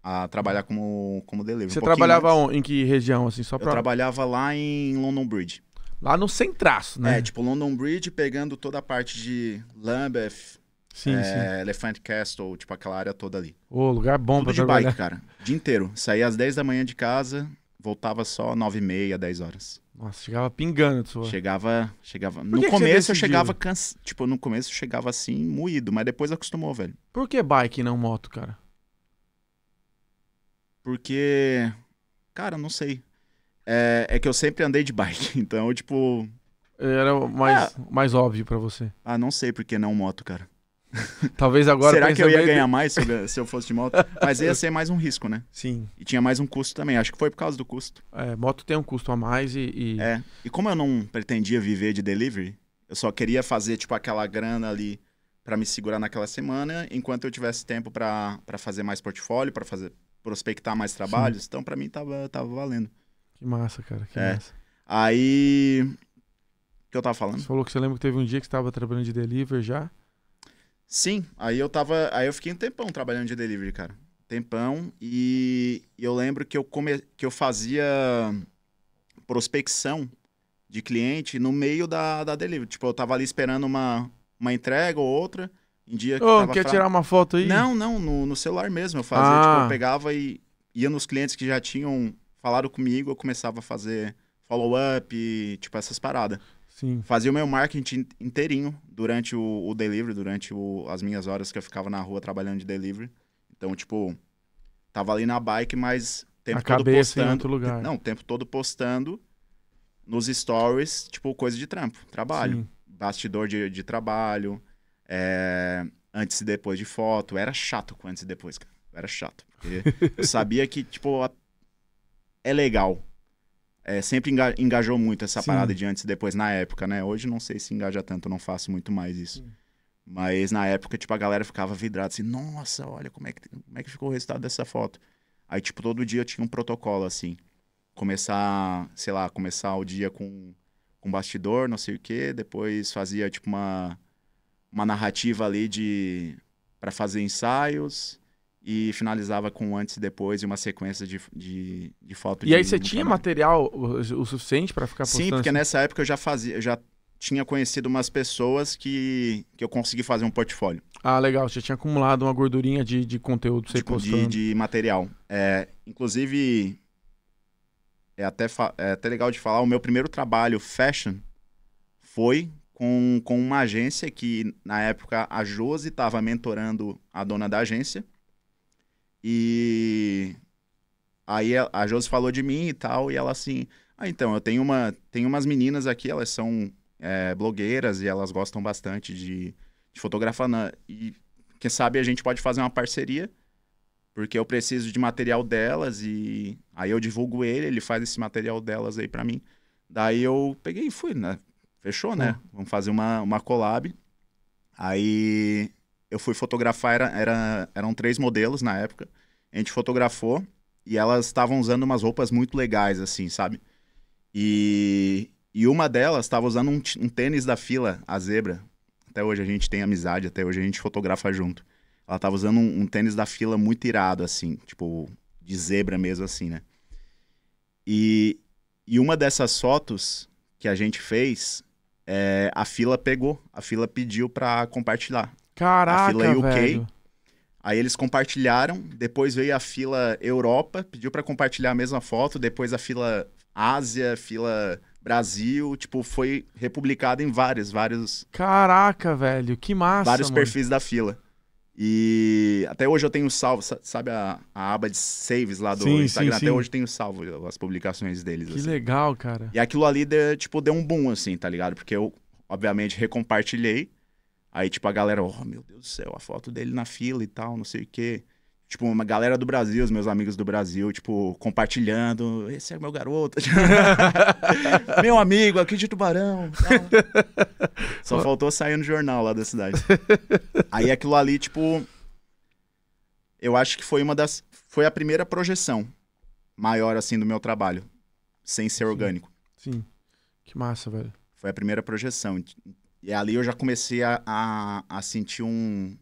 a trabalhar como, como delivery. Você um trabalhava em que região, assim, só pra... Eu trabalhava lá em London Bridge. Lá no sem traço, né? É, tipo, London Bridge pegando toda a parte de Lambeth, sim, é, sim. Elephant Castle, tipo, aquela área toda ali. o lugar bom Tudo pra de trabalhar. bike, cara. O dia inteiro. Saía às 10 da manhã de casa, voltava só 9 e meia, 10 horas. Nossa, chegava pingando de suor. Chegava, chegava. No começo eu chegava cans tipo, no começo eu chegava assim moído, mas depois acostumou, velho. Por que bike e não moto, cara? Porque cara, não sei. É, é que eu sempre andei de bike, então, tipo, era mais é. mais óbvio para você. Ah, não sei por que não moto, cara. Talvez agora. Será que eu ia bem... ganhar mais se eu, fosse de moto? Mas ia ser mais um risco, né? Sim. E tinha mais um custo também. Acho que foi por causa do custo. É, moto tem um custo a mais e, e. É. E como eu não pretendia viver de delivery, eu só queria fazer, tipo, aquela grana ali para me segurar naquela semana, enquanto eu tivesse tempo para fazer mais portfólio, para fazer prospectar mais trabalhos. Sim. Então, para mim, tava, tava valendo. Que massa, cara. Que é. massa. Aí. O que eu tava falando? Você falou que você lembra que teve um dia que você tava trabalhando de delivery já. Sim, aí eu tava. Aí eu fiquei um tempão trabalhando de delivery, cara. Tempão. E, e eu lembro que eu, come, que eu fazia prospecção de cliente no meio da, da delivery. Tipo, eu tava ali esperando uma, uma entrega ou outra. Em dia que oh, quer fraco. tirar uma foto aí? Não, não, no, no celular mesmo. Eu fazia, ah. tipo, eu ah. pegava e ia nos clientes que já tinham falado comigo, eu começava a fazer follow-up, tipo, essas paradas. Sim. Fazia o meu marketing inteirinho durante o, o delivery, durante o, as minhas horas que eu ficava na rua trabalhando de delivery. Então, tipo, tava ali na bike, mas tempo a todo postando. lugar. Não, o tempo todo postando nos stories, tipo, coisa de trampo, trabalho. Sim. Bastidor de, de trabalho, é, antes e depois de foto. Era chato com antes e depois, cara. Era chato. eu sabia que, tipo, é legal é, sempre enga engajou muito essa Sim. parada de antes e depois na época, né? Hoje não sei se engaja tanto, não faço muito mais isso. Sim. Hum. Mas na época, tipo, a galera ficava vidrada assim, nossa, olha como é que, como é que ficou o resultado dessa foto. Aí, tipo, todo dia eu tinha um protocolo, assim. Começar, sei lá, começar o dia com, com bastidor, não sei o quê. Depois fazia, tipo, uma, uma narrativa ali de... para fazer ensaios e finalizava com antes e depois e uma sequência de, de, de foto. E de, aí você tinha material o, o suficiente para ficar postando? Sim, porque assim? nessa época eu já fazia, eu já tinha conhecido umas pessoas que, que eu consegui fazer um portfólio. Ah, legal. Você tinha acumulado uma gordurinha de, de conteúdo você tipo, de, postando. De, de material. É, inclusive, é até, é até legal de falar, o meu primeiro trabalho fashion foi com, com uma agência que, na época, a Josi estava mentorando a dona da agência. E aí a Josi falou de mim e tal, e ela assim, ah, então, eu tenho uma, tem umas meninas aqui, elas são é, blogueiras e elas gostam bastante de, de fotografar, na, né? e quem sabe a gente pode fazer uma parceria, porque eu preciso de material delas e aí eu divulgo ele, ele faz esse material delas aí para mim. Daí eu peguei e fui, né? Fechou, né? Uhum. Vamos fazer uma, uma collab. Aí eu fui fotografar, era, era, eram três modelos na época. A gente fotografou e elas estavam usando umas roupas muito legais, assim, sabe? E, e uma delas estava usando um, um, tênis da fila, a zebra. Até hoje a gente tem amizade, até hoje a gente fotografa junto. Ela estava usando um, um tênis da fila muito irado, assim, tipo, de zebra mesmo, assim, né? E, e uma dessas fotos que a gente fez, é, a fila pegou, a fila pediu para compartilhar. Caraca, a fila UK. Velho. Aí eles compartilharam, depois veio a fila Europa, pediu para compartilhar a mesma foto, depois a fila Ásia, fila Brasil, tipo, foi republicado em vários, vários. Caraca, velho, que massa. Vários mano. perfis da fila. E até hoje eu tenho salvo, sabe a, a aba de saves lá do sim, Instagram? Sim, até sim. hoje eu tenho salvo as publicações deles. Que assim. legal, cara. E aquilo ali, de, tipo, deu um boom, assim, tá ligado? Porque eu, obviamente, recompartilhei. Aí, tipo, a galera, oh, meu Deus do céu, a foto dele na fila e tal, não sei o quê. Tipo, uma galera do Brasil, os meus amigos do Brasil, tipo, compartilhando. Esse é meu garoto. meu amigo, aqui de Tubarão. Só faltou sair no jornal lá da cidade. Aí aquilo ali, tipo. Eu acho que foi uma das. Foi a primeira projeção maior, assim, do meu trabalho. Sem ser Sim. orgânico. Sim. Que massa, velho. Foi a primeira projeção. E ali eu já comecei a, a, a sentir um,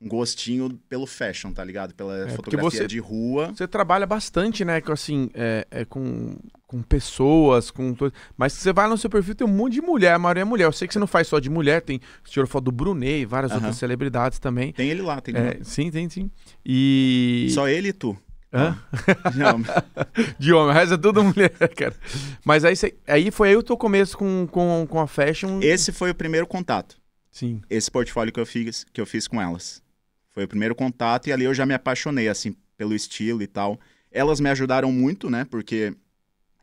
um gostinho pelo fashion, tá ligado? Pela é, fotografia você, de rua. Você trabalha bastante, né? Com, assim, é, é com, com pessoas, com. Mas você vai no seu perfil, tem um monte de mulher, a maioria é mulher. Eu sei que você não faz só de mulher, tem. o tirou foto do Brunet e várias outras celebridades também. Tem ele lá, tem ele é, lá. Sim, tem, sim. E. Só ele e tu? Hã? De homem. de homem, é tudo mulher, cara. Mas aí, cê, aí foi aí o teu começo com, com, com a fashion. Esse foi o primeiro contato. Sim. Esse portfólio que eu fiz, que eu fiz com elas. Foi o primeiro contato e ali eu já me apaixonei, assim, pelo estilo e tal. Elas me ajudaram muito, né? Porque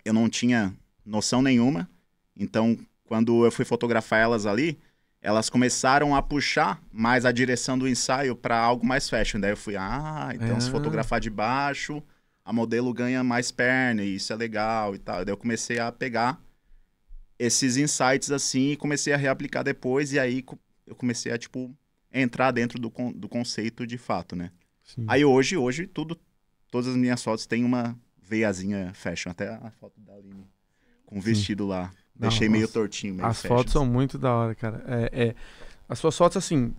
eu não tinha noção nenhuma. Então, quando eu fui fotografar elas ali, elas começaram a puxar mais a direção do ensaio para algo mais fashion. Daí eu fui, ah, então é. se fotografar de baixo, a modelo ganha mais perna, e isso é legal e tal. Daí eu comecei a pegar esses insights assim e comecei a reaplicar depois, e aí eu comecei a, tipo, entrar dentro do, con do conceito de fato, né? Sim. Aí hoje, hoje, tudo, todas as minhas fotos têm uma veiazinha fashion, até a foto da Aline com o vestido Sim. lá. Não, Deixei meio tortinho. Meio as fashion. fotos são assim. muito da hora, cara. É, é, as suas fotos, assim,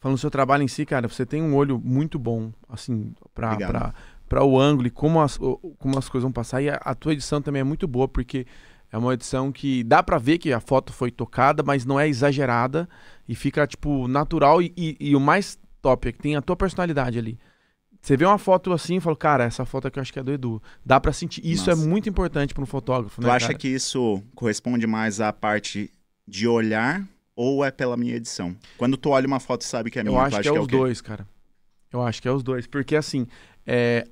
falando do seu trabalho em si, cara, você tem um olho muito bom, assim, pra, pra, pra, o ângulo e como as, como as coisas vão passar. E a, a, tua edição também é muito boa, porque é uma edição que dá pra ver que a foto foi tocada, mas não é exagerada e fica, tipo, natural. E, e, e o mais top é que tem a tua personalidade ali. Você vê uma foto assim e fala, cara, essa foto aqui eu acho que é do Edu. Dá para sentir. Isso é Nossa. é muito importante para um fotógrafo, né? Tu acha cara? que isso corresponde mais à parte de olhar ou é pela minha edição? Quando tu olha uma foto sabe que é minha, eu acho que é, que é os dois, cara. Eu acho que é os dois, porque assim, é...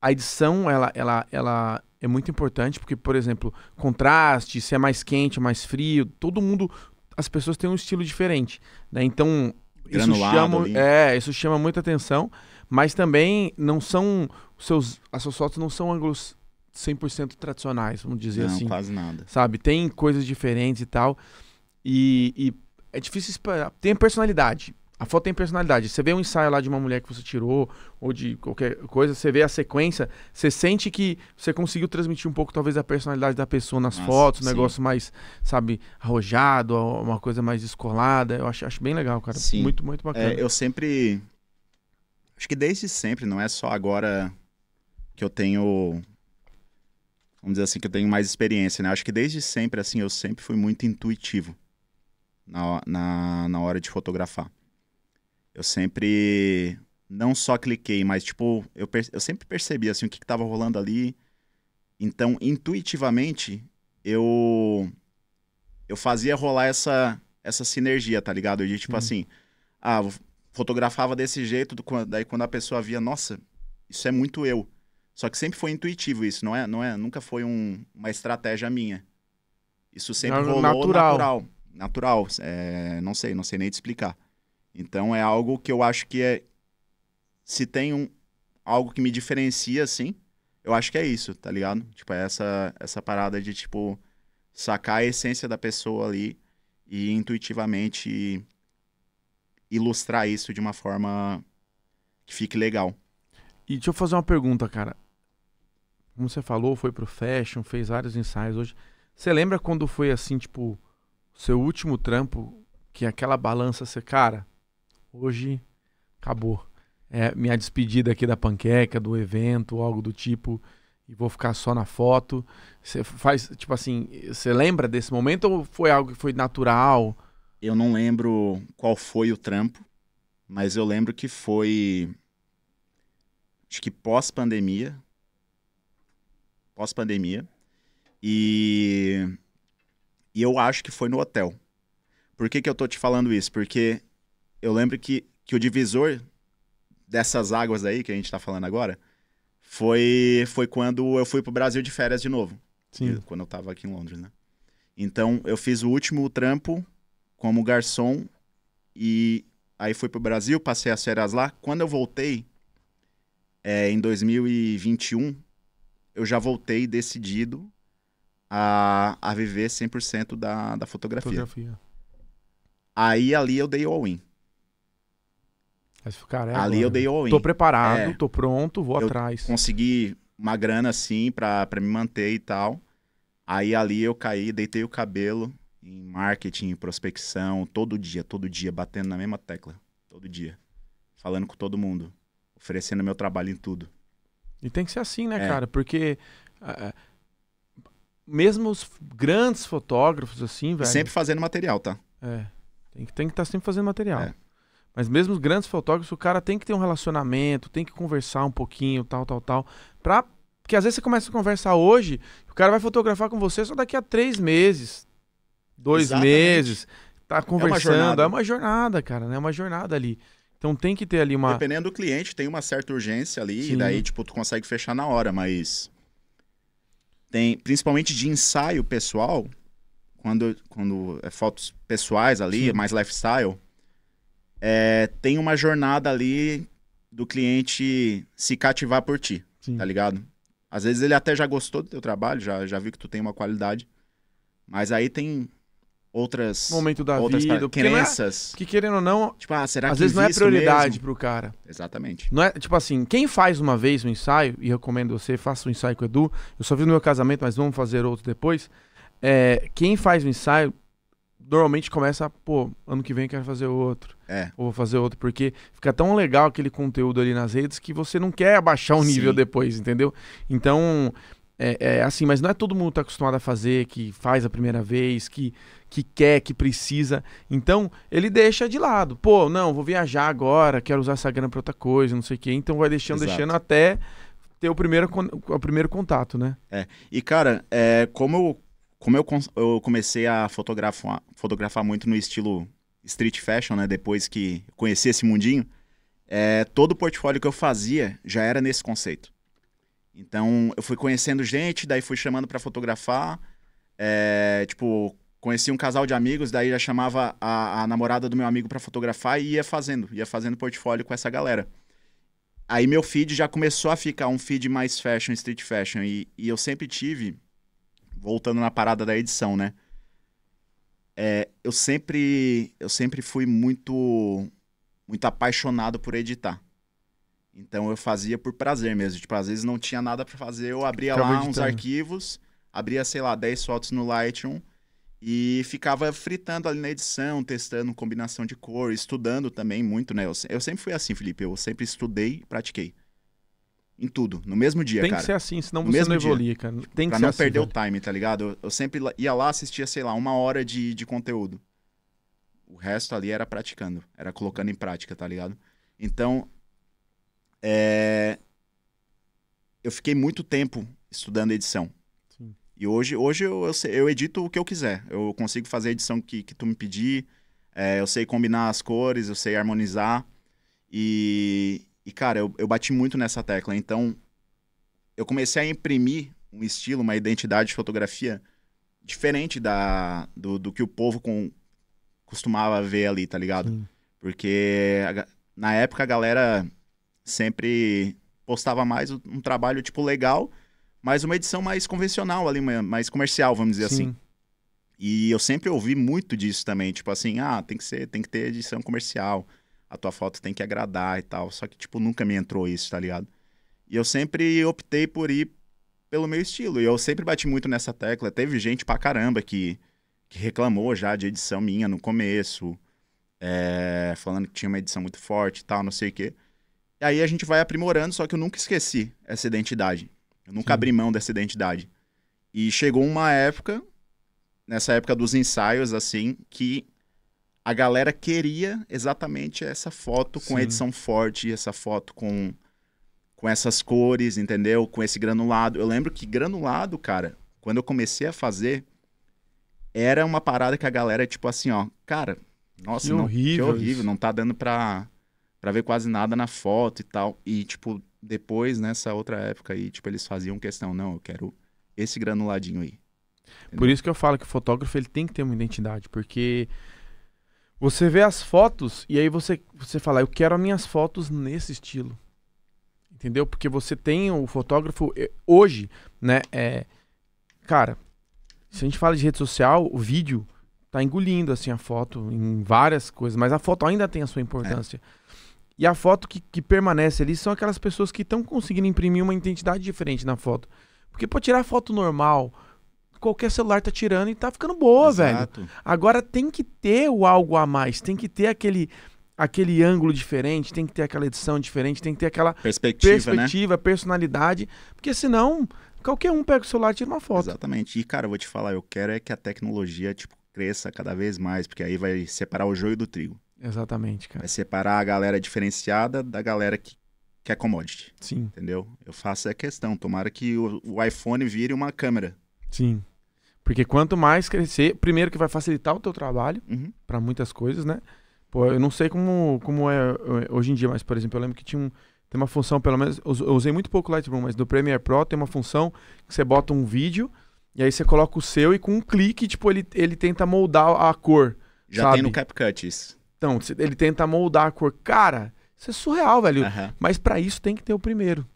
a edição ela, ela, ela é muito importante porque, por exemplo, contraste, se é mais quente, mais frio, todo mundo, as pessoas têm um estilo diferente, né? Então isso Granulado chama, é, isso chama muita atenção. Mas também não são. Seus, as suas fotos não são ângulos 100% tradicionais, vamos dizer não, assim. Não, quase nada. Sabe? Tem coisas diferentes e tal. E, e é difícil esperar. Tem personalidade. A foto tem personalidade. Você vê um ensaio lá de uma mulher que você tirou, ou de qualquer coisa, você vê a sequência, você sente que você conseguiu transmitir um pouco, talvez, a personalidade da pessoa nas Nossa, fotos, um negócio mais, sabe, arrojado, uma coisa mais descolada. Eu acho, acho bem legal, cara. Sim. Muito, muito é, bacana. É, eu sempre Acho que desde sempre, não é só agora que eu tenho. Vamos dizer assim, que eu tenho mais experiência, né? Acho que desde sempre, assim, eu sempre fui muito intuitivo na, na, na hora de fotografar. Eu sempre não só cliquei, mas, tipo, eu, eu sempre percebi, assim, o que, estava rolando ali. Então, intuitivamente, eu eu fazia rolar essa essa sinergia, tá ligado? De, tipo uhum. assim, ah, fotografava desse jeito, daí quando a pessoa via, nossa, isso é muito eu. Só que sempre foi intuitivo isso, não é? Não é? Nunca foi um, uma estratégia minha. Isso sempre rolou natural. Natural. natural. É, não sei, não sei nem te explicar. Então é algo que eu acho que é. Se tem um, algo que me diferencia, assim, eu acho que é isso, tá ligado? Tipo, é essa, essa parada de, tipo, sacar a essência da pessoa ali e intuitivamente ilustrar isso de uma forma que fique legal. E deixa eu fazer uma pergunta, cara. Como você falou, foi pro fashion, fez vários ensaios hoje. Você lembra quando foi assim, tipo, seu último trampo, que aquela balança você, cara, hoje acabou. É minha despedida aqui da panqueca, do evento, algo do tipo, e vou ficar só na foto. Você faz, tipo assim, você lembra desse momento ou foi algo que foi natural? Eu não lembro qual foi o trampo, mas eu lembro que foi. Acho que pós-pandemia. Pós-pandemia. E, e eu acho que foi no hotel. Por que, que eu tô te falando isso? Porque eu lembro que, que o divisor dessas águas aí que a gente tá falando agora foi, foi quando eu fui pro Brasil de férias de novo. Sim. Quando eu tava aqui em Londres, né? Então eu fiz o último trampo como garçom e aí fui pro Brasil, passei as férias lá. Quando eu voltei, é, em 2021, eu já voltei decidido a, a viver 100% da, da fotografia. fotografia. Aí ali eu dei all-in. Cara, é ali eu dei all-in. Tô preparado, é, tô pronto, vou atrás. Consegui uma grana assim para pra me manter e tal. Aí ali eu caí, deitei o cabelo em marketing, em prospecção, todo dia, todo dia, batendo na mesma tecla. Todo dia. Falando com todo mundo. Oferecendo meu trabalho em tudo. E tem que ser assim, né, é. cara? Porque. Uh, mesmo os grandes fotógrafos, assim, velho. Sempre fazendo material, tá? É. Tem que estar que tá sempre fazendo material. É. Mas mesmo os grandes fotógrafos, o cara tem que ter um relacionamento, tem que conversar um pouquinho, tal, tal, tal. Pra... Porque às vezes você começa a conversar hoje, o cara vai fotografar com você só daqui a três meses, dois Exatamente. meses, tá conversando. É uma, é uma, jornada, cara, né? É uma jornada ali. Então tem que ter ali uma. Dependendo do cliente, tem uma certa urgência ali, Sim. e daí, tipo, tu consegue fechar na hora, mas. Tem, principalmente de ensaio pessoal, quando, quando é fotos pessoais ali, Sim. mais lifestyle, é, tem uma jornada ali do cliente se cativar por ti, Sim. tá ligado? Às vezes ele até já gostou do teu trabalho, já, já viu que tu tem uma qualidade, mas aí tem outras momento da outras vida, é crenças. É, que querendo ou não, tipo, ah, será às que vezes não é prioridade mesmo? pro cara. Exatamente. Não é, tipo assim, quem faz uma vez um ensaio, e recomendo você, faça um ensaio com o Edu. Eu só vi no meu casamento, mas vamos fazer outro depois. É, quem faz um ensaio normalmente começa, pô, ano que vem eu quero fazer outro. É. Ou vou fazer outro, porque fica tão legal aquele conteúdo ali nas redes que você não quer abaixar o nível depois, entendeu? Então, é, é, assim, mas não é todo mundo que tá acostumado a fazer, que faz a primeira vez, que, que quer, que precisa. Então, ele deixa de lado. Pô, não, vou viajar agora, quero usar essa grana para outra coisa, não sei o quê. Então, vai deixando, Exato. deixando até ter o primeiro, o primeiro contato, né? É. E, cara, é, como, eu, como eu, eu comecei a fotografar, fotografar muito no estilo street fashion, né? Depois que conheci esse mundinho, é, todo o portfólio que eu fazia já era nesse conceito. Então, eu fui conhecendo gente, daí fui chamando para fotografar. É, tipo, Conheci um casal de amigos, daí já chamava a, a namorada do meu amigo para fotografar e ia fazendo, ia fazendo portfólio com essa galera. Aí meu feed já começou a ficar um feed mais fashion, street fashion. E, e eu sempre tive, voltando na parada da edição, né? É, eu sempre eu sempre fui muito muito apaixonado por editar. Então eu fazia por prazer mesmo. Tipo, às vezes não tinha nada para fazer, eu abria Acabou lá editando. uns arquivos, abria, sei lá, 10 fotos no Lightroom e ficava fritando ali na edição, testando combinação de cor, estudando também muito, né? Eu, eu sempre fui assim, Felipe. Eu sempre estudei e pratiquei. Em tudo, no mesmo dia, Tem cara. Tem que ser assim, senão no você mesmo não evolui, cara. Tem que pra ser não assim, perder velho. o time, tá ligado? Eu, eu, sempre ia lá, assistia, sei lá, uma hora de, de conteúdo. O resto ali era praticando, era colocando em prática, tá ligado? Então, é... eu fiquei muito tempo estudando edição. E hoje, hoje eu, eu, eu, edito o que eu quiser. Eu consigo fazer a edição que, que tu me pedir. É, eu sei combinar as cores, eu sei harmonizar. E, e cara, eu, eu bati muito nessa tecla. Então, eu comecei a imprimir um estilo, uma identidade de fotografia diferente da, do, do que o povo com, costumava ver ali, tá ligado? Sim. Porque a, na época a galera sempre postava mais um trabalho, tipo, legal mas uma edição mais convencional ali, mais comercial, vamos dizer assim. Sim. assim. E eu sempre ouvi muito disso também, tipo assim, ah, tem que ser, tem que ter edição comercial, a tua foto tem que agradar e tal. Só que tipo nunca me entrou isso, tá ligado? E eu sempre optei por ir pelo meu estilo. E eu sempre bati muito nessa tecla. Teve gente pra caramba que, que reclamou já de edição minha no começo, é, falando que tinha uma edição muito forte e tal, não sei o quê. E aí a gente vai aprimorando, só que eu nunca esqueci essa identidade. Eu nunca Sim. abri mão dessa identidade. E chegou uma época, nessa época dos ensaios, assim, que a galera queria exatamente essa foto com Sim. edição forte, essa foto com, com essas cores, entendeu? Com esse granulado. Eu lembro que granulado, cara, quando eu comecei a fazer, era uma parada que a galera, tipo assim, ó, cara, nossa, que não, horrível, que horrível, não tá dando pra, pra ver quase nada na foto e tal. E, tipo, depois, nessa outra época aí, tipo, eles faziam questão, não, eu quero esse granuladinho aí. Entendeu? Por isso que eu falo que o fotógrafo ele tem que ter uma identidade, porque você vê as fotos e aí você, você fala, eu quero as minhas fotos nesse estilo. Entendeu? Porque você tem o fotógrafo eh, hoje, né? É, cara, se a gente fala de rede social, o vídeo tá engolindo assim a foto em várias coisas, mas a foto ainda tem a sua é. importância. É. E a foto que, que permanece ali são aquelas pessoas que estão conseguindo imprimir uma identidade diferente na foto. Porque pô, tirar foto normal, qualquer celular tá tirando e tá ficando boa, Exato. velho. Agora tem que ter o algo a mais, tem que ter aquele aquele ângulo diferente, tem que ter aquela edição diferente, tem que ter aquela perspectiva, né? perspectiva né? personalidade, porque senão qualquer um pega o celular e tira uma foto. Exatamente. E cara, eu vou te falar, eu quero é que a tecnologia tipo cresça cada vez mais, porque aí vai separar o joio do trigo. Exatamente, cara. É separar a galera diferenciada da galera que quer é commodity. Sim. Entendeu? Eu faço a questão. Tomara que o, o, iPhone vire uma câmera. Sim. Porque quanto mais crescer, primeiro que vai facilitar o teu trabalho uhum. para muitas coisas, né? Pô, eu não sei como, como é, é hoje em dia, mas, por exemplo, eu lembro que tinha um, tem uma função, pelo menos, eu usei muito pouco Lightroom, mas do Premiere Pro tem uma função que você bota um vídeo e aí você coloca o seu e com um clique, tipo, ele, ele tenta moldar a cor. Já sabe? tem no CapCut isso. Então, ele tenta moldar a cor. Cara, isso é surreal, velho. Uhum. Mas para isso tem que ter o primeiro.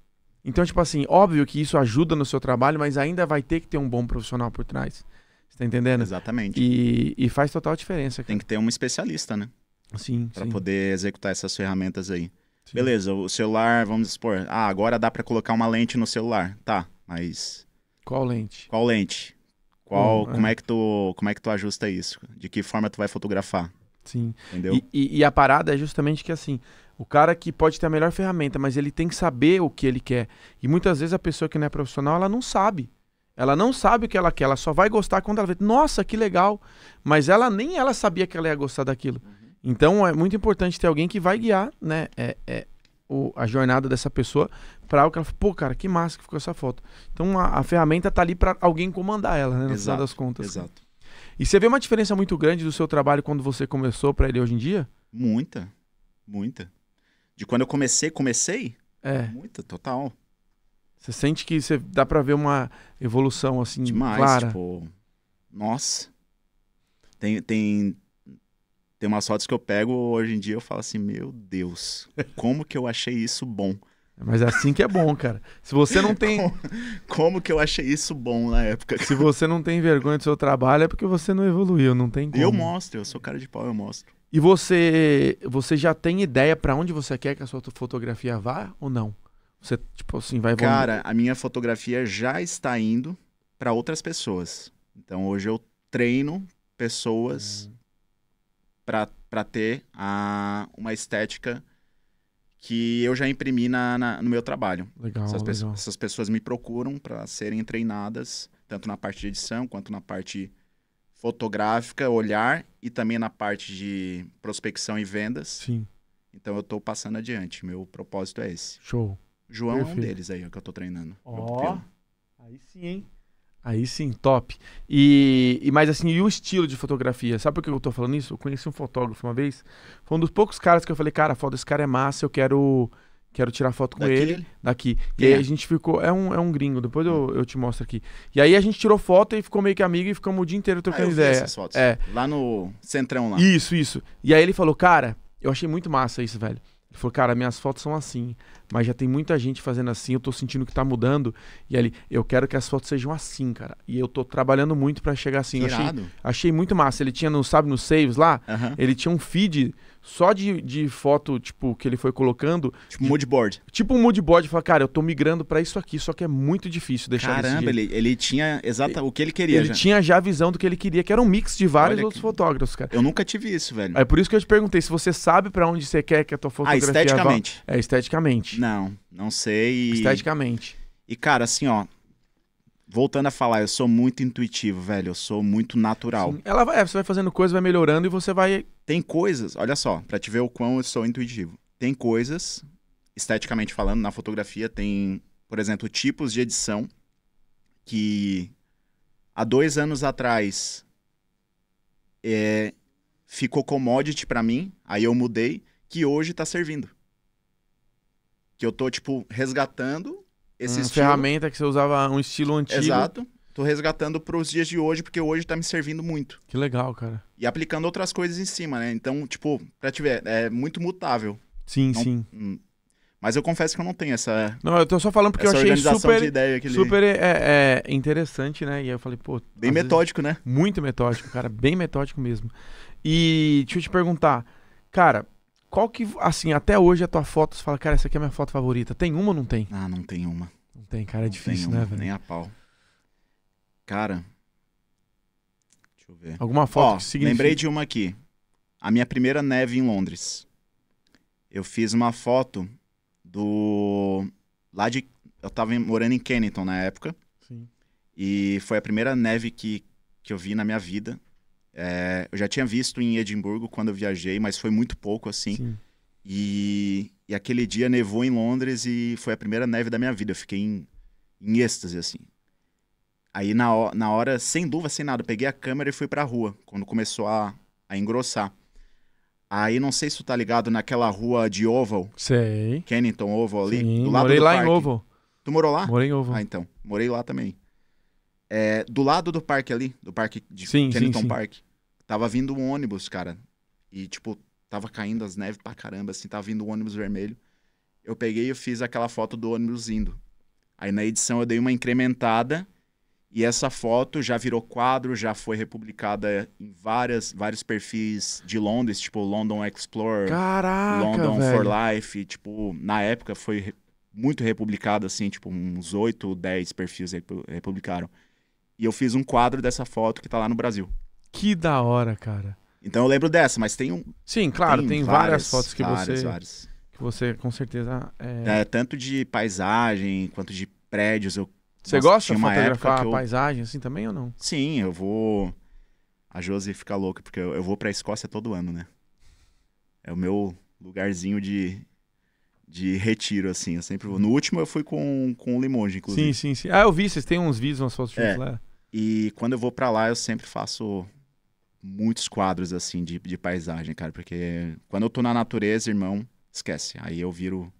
Então, tipo assim, óbvio que isso ajuda no seu trabalho, mas ainda vai ter que ter um bom profissional por trás. Você tá entendendo? Exatamente. E, e faz total diferença. Cara. Tem que ter um especialista, né? Sim. Para poder executar essas ferramentas aí. Sim. Beleza, o celular, vamos expor. Ah, agora dá para colocar uma lente no celular. Tá, mas. Qual lente? Qual lente? Qual, hum, como, é. é. que tu, como é que tu ajusta isso? De que forma tu vai fotografar? Sim. Entendeu? E, e, e, a parada é justamente que assim, o cara que pode ter a melhor ferramenta, mas ele tem que saber o que ele quer. E muitas vezes a pessoa que não é profissional, ela não sabe. Ela não sabe o que ela quer, ela só vai gostar quando ela vê, nossa, que legal. Mas ela nem ela sabia que ela ia gostar daquilo. Uhum. Então é muito importante ter alguém que vai guiar, né? É, é o, a jornada dessa pessoa para o que ela fala, pô, cara, que massa que ficou essa foto. Então a, a ferramenta tá ali para alguém comandar ela, né? No exato, final das contas. Exato. E você vê uma diferença muito grande do seu trabalho quando você começou para ele hoje em dia? Muita. Muita. De quando eu comecei, comecei? É. Muita, total. Você sente que você dá para ver uma evolução assim Demais, clara? tipo, nossa. Tem tem tem umas fotos que eu pego hoje em dia eu falo assim, meu Deus, como que eu achei isso bom? Mas é assim que é bom, cara. Se você não tem. Como, como, que eu achei isso bom na época? Se você não tem vergonha do seu trabalho, é porque você não evoluiu, não tem como. Eu mostro, eu sou cara de pau, eu mostro. E você, você já tem ideia para onde você quer que a sua fotografia vá ou não? Você, tipo assim, vai evoluir? Cara, a minha fotografia já está indo para outras pessoas. Então hoje eu treino pessoas hum. para ter a, uma estética que eu já imprimi na, na no meu trabalho. Legal essas, legal. Pessoas, essas pessoas me procuram para serem treinadas, tanto na parte de edição quanto na parte fotográfica, olhar e também na parte de prospecção e vendas. Sim. Então eu estou passando adiante, meu propósito é esse. Show. João Perfeito. é um deles aí que eu estou treinando. Ó, oh, aí sim, hein? Aí sim, top. E, e mais assim, e o estilo de fotografia? Sabe por que eu tô falando isso? Eu conheci um fotógrafo uma vez. Foi um dos poucos caras que eu falei, cara, foto desse cara é massa, eu quero quero tirar foto com ele daqui. E é. aí a gente ficou. É um, é um gringo, depois eu, eu te mostro aqui. E aí a gente tirou foto e ficou meio que amigo e ficamos o dia inteiro ah, trocando ah, ideia. É. Lá no Centrão lá. Isso, isso. E aí ele falou, cara, eu achei muito massa isso, velho. Ele falou, cara, minhas fotos são assim, mas já tem muita gente fazendo assim, eu tô sentindo que tá mudando. E ali, eu quero que as fotos sejam assim, cara. E eu tô trabalhando muito para chegar assim. Achei, achei, muito massa. Ele tinha, no, sabe, nos saves lá, uhum. ele tinha um feed só de, de foto, tipo, que ele foi colocando. Tipo um mood board. Tipo um mood board. cara, eu tô migrando para isso aqui, só que é muito difícil deixar Caramba, ele, ele tinha exata o que ele queria. Ele já. tinha já a visão do que ele queria, que era um mix de vários Olha outros que... fotógrafos, cara. Eu nunca tive isso, velho. É por isso que eu te perguntei se você sabe para onde você quer que a tua ah, fotografia Ah, esteticamente. Vá. É, esteticamente. Não, não sei. Esteticamente. E, cara, assim, ó, voltando a falar, eu sou muito intuitivo, velho. Eu sou muito natural. Sim. Ela vai, é, você vai fazendo coisa, vai melhorando e você vai tem coisas, olha só, para te ver o quão eu sou intuitivo. Tem coisas, esteticamente falando, na fotografia tem, por exemplo, tipos de edição que há dois anos atrás é, ficou commodity para mim, aí eu mudei, que hoje tá servindo. Que eu tô, tipo, resgatando esse Uma estilo. ferramenta que você usava um estilo antigo. Exato. Tô resgatando para os dias de hoje, porque hoje tá me servindo muito. Que legal, cara. E aplicando outras coisas em cima, né? Então, tipo, pra tiver é muito mutável. Sim, não, sim. Hum. mas eu confesso que eu não tenho essa. Não, eu tô só falando porque eu achei super, ideia, aquele... super é, é, é, interessante, né? E eu falei, pô. Bem metódico, vezes, né? Muito metódico, cara, bem metódico mesmo. E deixa eu te perguntar, cara, qual que, assim, até hoje a tua foto, você fala, cara, essa aqui é a minha foto favorita. Tem uma ou não tem? Ah, não tem uma. Não tem, cara, é não difícil, uma, né, velho? Nem a pau. Cara. Deixa eu ver. Alguma foto Ó, que significa? Lembrei de uma aqui. A minha primeira neve em Londres. Eu fiz uma foto do. Lá de. Eu tava morando em Kennington na época. Sim. E foi a primeira neve que, que eu vi na minha vida. É, eu já tinha visto em Edimburgo quando eu viajei, mas foi muito pouco assim. Sim. E, e aquele dia nevou em Londres e foi a primeira neve da minha vida. Eu fiquei em, em êxtase, assim. Aí na, na hora, sem luva, sem nada, peguei a câmera e fui pra rua, quando começou a, a engrossar. Aí não sei se tu tá ligado naquela rua de Oval. Sei. Kennington Oval ali. Sim, do lado morei do lá parque. em Oval. Tu morou lá? Morei em Oval. Ah, então. Morei lá também. É, do lado do parque ali, do parque de sim, Kennington sim, sim. Park. Tava vindo um ônibus, cara. E, tipo, tava caindo as neves pra caramba, assim, tava vindo um ônibus vermelho. Eu peguei e fiz aquela foto do ônibus indo. Aí na edição eu dei uma incrementada e essa foto já virou quadro, já foi republicada em várias, vários perfis de Londres, tipo London Explorer, Caraca, London velho. for Life. Tipo, na época foi muito republicada, assim, tipo, uns 8 ou 10 perfis republicaram. E eu fiz um quadro dessa foto que tá lá no Brasil. Que da hora, cara. Então eu lembro dessa, mas tem um. Sim, claro, tem, tem várias, várias, fotos que várias, você. Várias. Que você com certeza. É... é... tanto de paisagem quanto de prédios. Eu você gosta de fotografar eu... paisagem assim também ou não? Sim, eu vou. A Josi fica louca, porque eu, vou pra Escócia todo ano, né? É o meu lugarzinho de, de retiro, assim. Eu sempre vou. No último eu fui com, com o Limonge, inclusive. Sim, sim, sim. Ah, eu vi, vocês têm uns vídeos, umas fotos é. lá. E quando eu vou para lá, eu sempre faço muitos quadros, assim, de, de paisagem, cara. Porque quando eu tô na natureza, irmão, esquece. Aí eu viro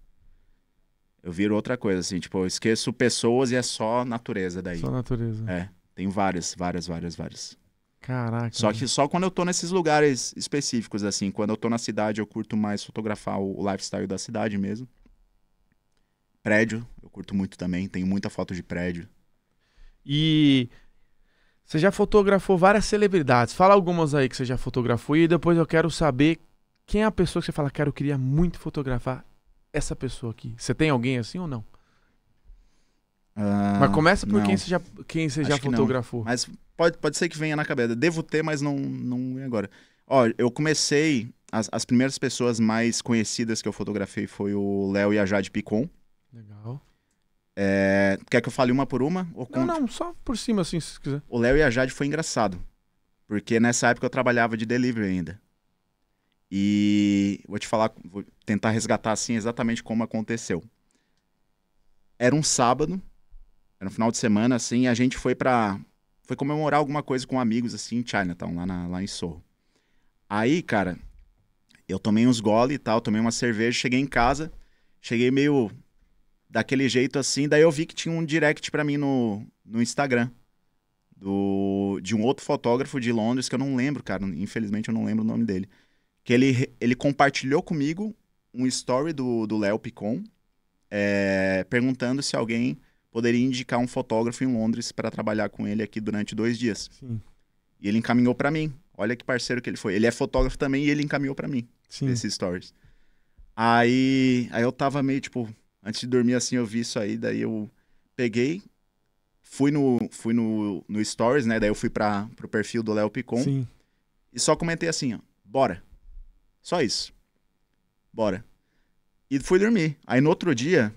eu viro outra coisa, assim, tipo, eu esqueço pessoas e é só natureza daí. Só natureza. É. Tem várias, várias, várias, várias. Caraca. Só que só quando eu tô nesses lugares específicos, assim, quando eu tô na cidade, eu curto mais fotografar o lifestyle da cidade mesmo. Prédio, eu curto muito também, tenho muita foto de prédio. E você já fotografou várias celebridades. Fala algumas aí que você já fotografou e depois eu quero saber quem é a pessoa que você fala, cara, eu queria muito fotografar essa pessoa aqui. Você tem alguém assim ou não? Uh, mas começa por não. quem você já, quem você já fotografou. Mas pode, pode ser que venha na cabeça. Devo ter, mas não, não é agora. Ó, eu comecei. As, as primeiras pessoas mais conhecidas que eu fotografei foi o Léo e a Jade Picon. Legal. É, quer que eu fale uma por uma? Ou não, não, só por cima, assim, se quiser. O Léo e a Jade foi engraçado. Porque nessa época eu trabalhava de delivery ainda. E vou te falar, vou tentar resgatar assim exatamente como aconteceu. Era um sábado, era um final de semana assim, a gente foi para foi comemorar alguma coisa com amigos assim em Chinatown, lá na, lá em Seoul. Aí, cara, eu tomei uns gole e tal, tomei uma cerveja, cheguei em casa, cheguei meio daquele jeito assim, daí eu vi que tinha um direct para mim no, no Instagram do de um outro fotógrafo de Londres que eu não lembro, cara, infelizmente eu não lembro o nome dele que ele, ele compartilhou comigo um story do Léo Picon, é, perguntando se alguém poderia indicar um fotógrafo em Londres para trabalhar com ele aqui durante dois dias. Sim. E ele encaminhou para mim. Olha que parceiro que ele foi. Ele é fotógrafo também e ele encaminhou para mim Sim. esses stories. Aí, aí eu tava meio tipo, antes de dormir assim, eu vi isso aí, daí eu peguei, fui no fui no, no stories, né? Daí eu fui para pro perfil do Léo Picon. Sim. E só comentei assim, ó, bora. Só isso. Bora. E fui dormir. Aí no outro dia,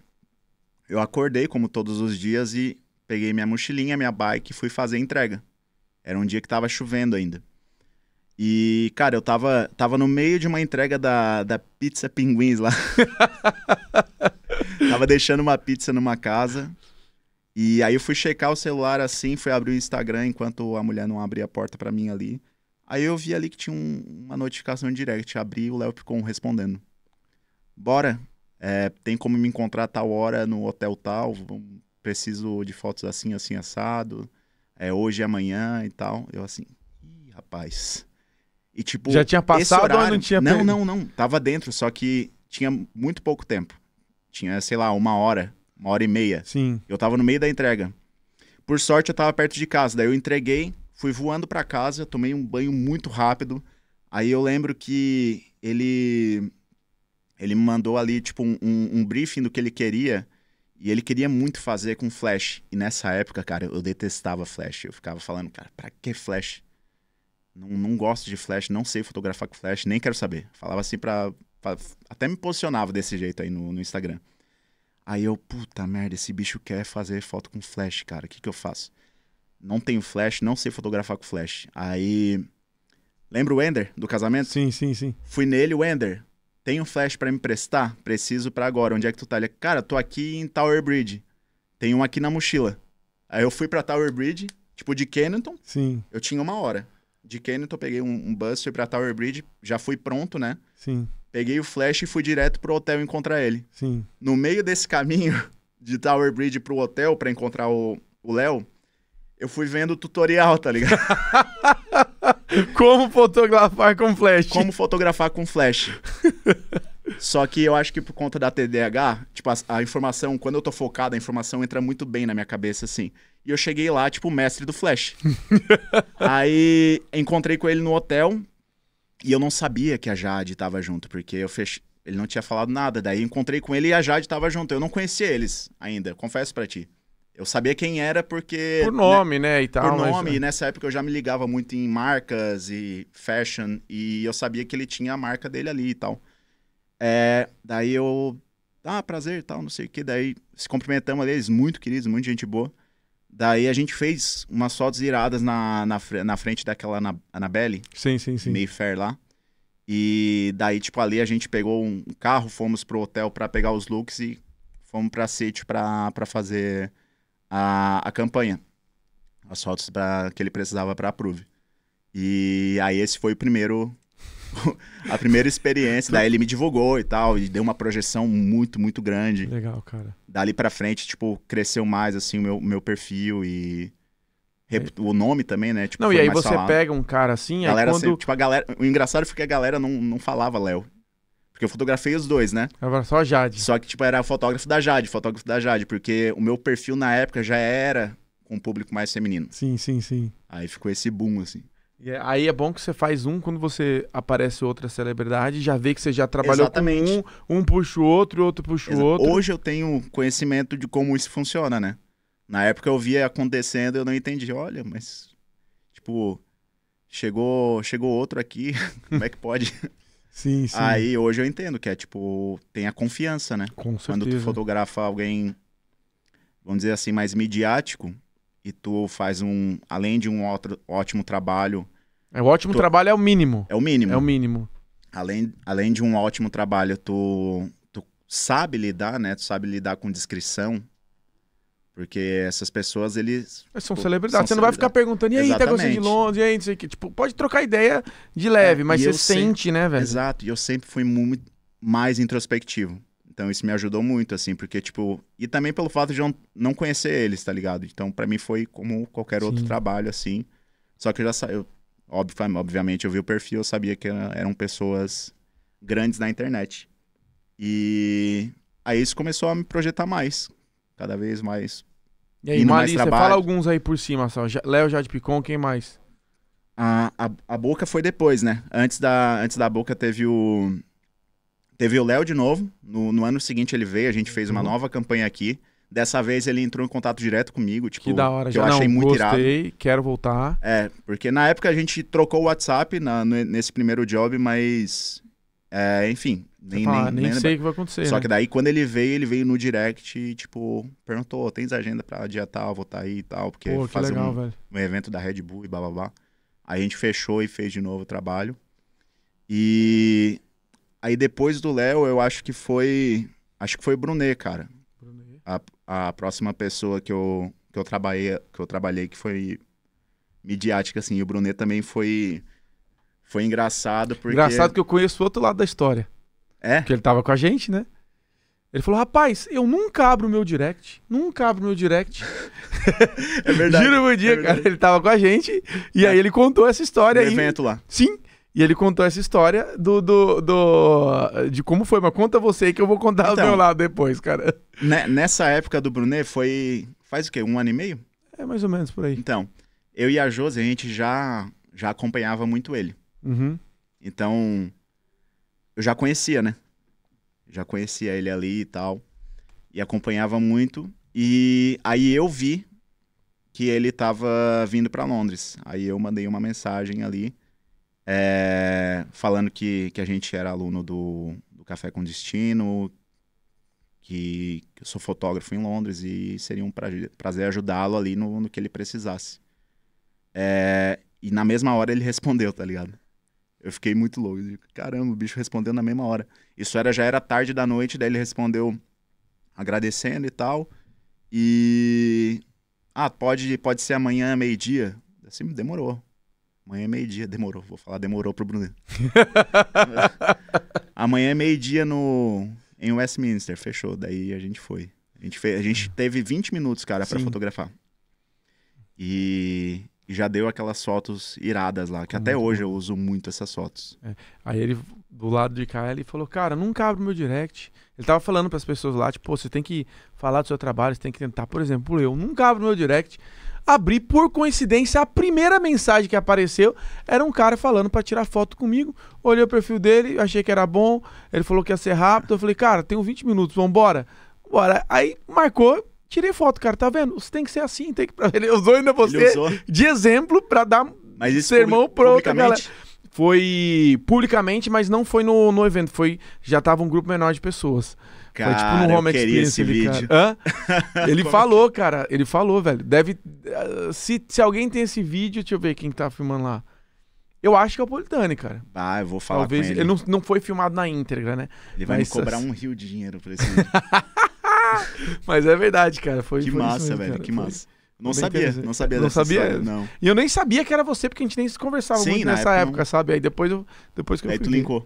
eu acordei, como todos os dias, e peguei minha mochilinha, minha bike e fui fazer entrega. Era um dia que tava chovendo ainda. E, cara, eu tava, tava no meio de uma entrega da, da Pizza Pinguins lá. tava deixando uma pizza numa casa. E aí eu fui checar o celular assim, fui abrir o Instagram enquanto a mulher não abria a porta para mim ali. Aí eu vi ali que tinha um, uma notificação em direct, abri o Léo Picon respondendo. Bora, é, tem como me encontrar tal hora no hotel tal, preciso de fotos assim, assim, assado, é hoje, amanhã e tal. Eu assim, ih, rapaz. E tipo... Já tinha passado horário, ou não tinha... Não, não, não, tava dentro, só que tinha muito pouco tempo. Tinha, sei lá, uma hora, uma hora e meia. Sim. Eu tava no meio da entrega. Por sorte, eu tava perto de casa, daí eu entreguei Fui voando para casa, tomei um banho muito rápido. Aí eu lembro que ele ele me mandou ali tipo um, um briefing do que ele queria e ele queria muito fazer com Flash. E nessa época, cara, eu detestava Flash. Eu ficava falando, cara, para que Flash? Não, não gosto de Flash, não sei fotografar com Flash, nem quero saber. Falava assim pra, até me posicionava desse jeito aí no, no Instagram. Aí eu, puta merda, esse bicho quer fazer foto com flash, cara, o que, que eu faço? não tenho flash, não sei fotografar com flash. Aí. Lembra o Ender do casamento? Sim, sim, sim. Fui nele, o Ender. Tem um flash para me prestar? Preciso para agora. Onde é que tu tá? Ele, cara, tô aqui em Tower Bridge. Tem um aqui na mochila. Aí eu fui para Tower Bridge, tipo de Kennington. Sim. Eu tinha uma hora. De Kennington peguei um, um bus, fui pra Tower Bridge, já fui pronto, né? Sim. Peguei o flash e fui direto pro hotel encontrar ele. Sim. No meio desse caminho de Tower Bridge pro hotel para encontrar o Léo, eu fui vendo o tutorial, tá ligado? como fotografar com flash. Como fotografar com flash. Só que eu acho que por conta da TDAH, tipo, a, a, informação, quando eu tô focado, a informação entra muito bem na minha cabeça, assim. E eu cheguei lá, tipo, mestre do flash. Aí encontrei com ele no hotel e eu não sabia que a Jade tava junto, porque eu fechei. Ele não tinha falado nada. Daí encontrei com ele e a Jade tava junto. Eu não conhecia eles ainda, confesso para ti. Eu sabia quem era porque. Por né, nome, né? né e tal. Por nome, mas... É. e nessa época eu já me ligava muito em marcas e fashion, e eu sabia que ele tinha a marca dele ali e tal. É, daí eu. Ah, prazer e tal, não sei o que. Daí se cumprimentamos ali, eles muito queridos, muito gente boa. Daí a gente fez umas fotos iradas na, na, na frente daquela Anabelle. Sim, sim, sim. Mayfair lá. E daí, tipo, ali a gente pegou um carro, fomos pro hotel para pegar os looks e fomos pra sítio pra, pra fazer a, a campanha. As fotos pra, que ele precisava para a Prove. E aí esse foi o primeiro a primeira experiência, daí ele me divulgou e tal, e deu uma projeção muito, muito grande. Legal, cara. Dali para frente, tipo, cresceu mais, assim, o meu, meu perfil e... O nome também, né? Tipo, não, e aí você falado. pega um cara assim, galera, quando... Assim, tipo, a galera... O engraçado foi que a galera não, não falava Léo. Porque eu fotografei os dois, né? Agora só a Jade. Só que, tipo, era fotógrafo da Jade, fotógrafo da Jade, porque o meu perfil na época já era com um público mais feminino. Sim, sim, sim. Aí ficou esse boom, assim. E é, aí é bom que você faz um, quando você aparece outra celebridade, já vê que você já trabalhou Exatamente. com um, um puxa o outro, outro puxa o outro. Hoje eu tenho conhecimento de como isso funciona, né? Na época eu via acontecendo, eu não entendi. Olha, mas tipo, chegou, chegou outro aqui, como é que pode? Sim, sim. Aí hoje eu entendo que é tipo, tem a confiança, né? Com certeza. Quando tu fotografa alguém, vamos dizer assim, mais midiático, e tu faz um, além de um outro, ótimo trabalho. É, o ótimo tu... trabalho é o mínimo. É o mínimo. É o mínimo. Além, além de um ótimo trabalho, tu, tu sabe lidar, né? Tu sabe lidar com descrição, porque essas pessoas, eles. são pô, celebridades. São você não vai ficar perguntando, e aí, Exatamente. tá gostando de Londres, e aí, não sei o que. Tipo, pode trocar ideia de leve, é, mas você sente, né, velho? Exato. E eu sempre fui muito mais introspectivo. Então isso me ajudou muito, assim, porque, tipo. E também pelo fato de eu não conhecer eles, tá ligado? Então, para mim foi como qualquer Sim. outro trabalho, assim. Só que eu já saiu. Obviamente, eu vi o perfil, eu sabia que eram pessoas grandes na internet. E aí isso começou a me projetar mais cada vez mais. E aí, Mali, você fala alguns aí por cima só. Léo Jade Picon, quem mais? A, a, a, Boca foi depois, né? Antes da, antes da Boca teve o. Teve o Léo de novo. No, no ano seguinte ele veio, a gente fez uma uhum. nova campanha aqui. Dessa vez ele entrou em contato direto comigo, tipo, que da hora, que já eu achei não, muito gostei, irado. quero voltar. É, porque na época a gente trocou o WhatsApp na, no, nesse primeiro job, mas é, enfim, nem, fala, nem, nem, sei o que vai acontecer. Só né? que daí, quando ele veio, ele veio no direct e, tipo, perguntou: tens agenda pra dia tal, vou tá aí e tal, porque Pô, fazer legal, um, um, evento da Red Bull e blá. Aí a gente fechou e fez de novo o trabalho. E aí depois do Léo, eu acho que foi. Acho que foi o Brunet, cara. Brunet. A, a próxima pessoa que eu, que eu trabalhei, que eu trabalhei, que foi midiática, assim. E o Brunet também foi. Foi engraçado porque. Engraçado que eu conheço o outro lado da história. É? Porque ele tava com a gente, né? Ele falou, rapaz, eu nunca abro meu direct. Nunca abro meu direct. é verdade. Juro por é dia, é cara. Ele tava com a gente e é. aí ele contou essa história. No evento lá. Sim. E ele contou essa história do, do, do, de como foi, mas conta você que eu vou contar então, do meu lado depois, cara. Né, nessa época do Brunet foi. Faz o quê? Um ano e meio? É mais ou menos por aí. Então, eu e a Josi, a gente já, já acompanhava muito ele. Uhum. Então, eu já conhecia, né? Já conhecia ele ali e tal. E acompanhava muito. E aí eu vi que ele estava vindo para Londres. Aí eu mandei uma mensagem ali, é, falando que, que a gente era aluno do, do Café com Destino, que, que eu sou fotógrafo em Londres e seria um pra, prazer ajudá-lo ali no, no que ele precisasse. É, e na mesma hora ele respondeu, tá ligado? Eu fiquei muito louco. digo, Caramba, o bicho respondeu na mesma hora. Isso era já era tarde da noite, daí ele respondeu agradecendo e tal. E. Ah, pode, pode ser amanhã, meio-dia? Assim, demorou. Amanhã é meio-dia, demorou. Vou falar demorou pro Bruno. amanhã é meio-dia no em Westminster, fechou. Daí a gente foi. A gente, fez, a gente teve 20 minutos, cara, para fotografar. E e já deu aquelas fotos iradas lá, que até hoje eu uso muito essas fotos. É. Aí ele, do lado de cá, ele falou, cara, nunca abro meu direct. Ele tava falando para as pessoas lá, tipo, você tem que falar do seu trabalho, você tem que tentar. Por exemplo, eu nunca abro meu direct. Abri por coincidência, a primeira mensagem que apareceu era um cara falando para tirar foto comigo. Olhei o perfil dele, achei que era bom. Ele falou que ia ser rápido. Eu falei, cara, tenho 20 minutos, vambora. Bora. Aí marcou, Tirei foto, cara, tá vendo? Você tem que ser assim, tem que. Ele usou ainda você usou. de exemplo para dar mas isso sermão pro galera. Foi publicamente, mas não foi no, no evento. Foi. Já tava um grupo menor de pessoas. Cara, foi tipo no Home Experience esse ele, vídeo. ele falou, cara. Ele falou, velho. Deve. Ah, se, se alguém tem esse vídeo, deixa eu ver quem tá filmando lá. Eu acho que é o Politani, cara. Ah, eu vou falar Talvez, com ele. ele não, não foi filmado na íntegra, né? Ele vai mas, me cobrar assim... um rio de dinheiro por esse vídeo. Mas é verdade, cara. Foi, que foi massa, mesmo, velho. Cara. Que massa. Não sabia, não sabia não sabia história, não. E eu nem sabia que era você, porque a gente nem se conversava Sim, muito nessa época, não... sabe? Aí depois, eu, depois que eu Aí tu linkou.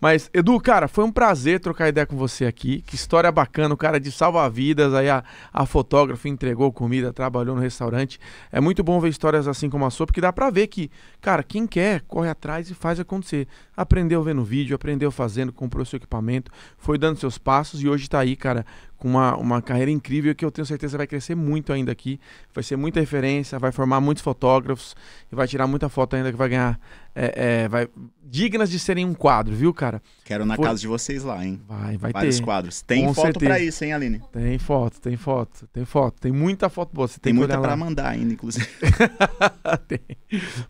Mas, Edu, cara, foi um prazer trocar ideia com você aqui. Que história bacana, o cara de salva-vidas, aí a, a fotógrafa entregou comida, trabalhou no restaurante. É muito bom ver histórias assim como a sua, porque dá pra ver que, cara, quem quer, corre atrás e faz acontecer. Aprendeu vendo vídeo, aprendeu fazendo, comprou seu equipamento, foi dando seus passos e hoje tá aí, cara, com uma, uma carreira incrível que eu tenho certeza vai crescer muito ainda aqui. Vai ser muita referência, vai formar muitos fotógrafos e vai tirar muita foto ainda que vai ganhar. É, é, vai, dignas de serem um quadro, viu, cara? Quero na Foi... casa de vocês lá, hein? Vai, vai Vários ter. quadros. Tem com foto certeza. pra isso, hein, Aline? Tem foto, tem foto, tem foto. Tem muita foto boa. Você tem, tem muita pra lá. mandar ainda, inclusive. tem.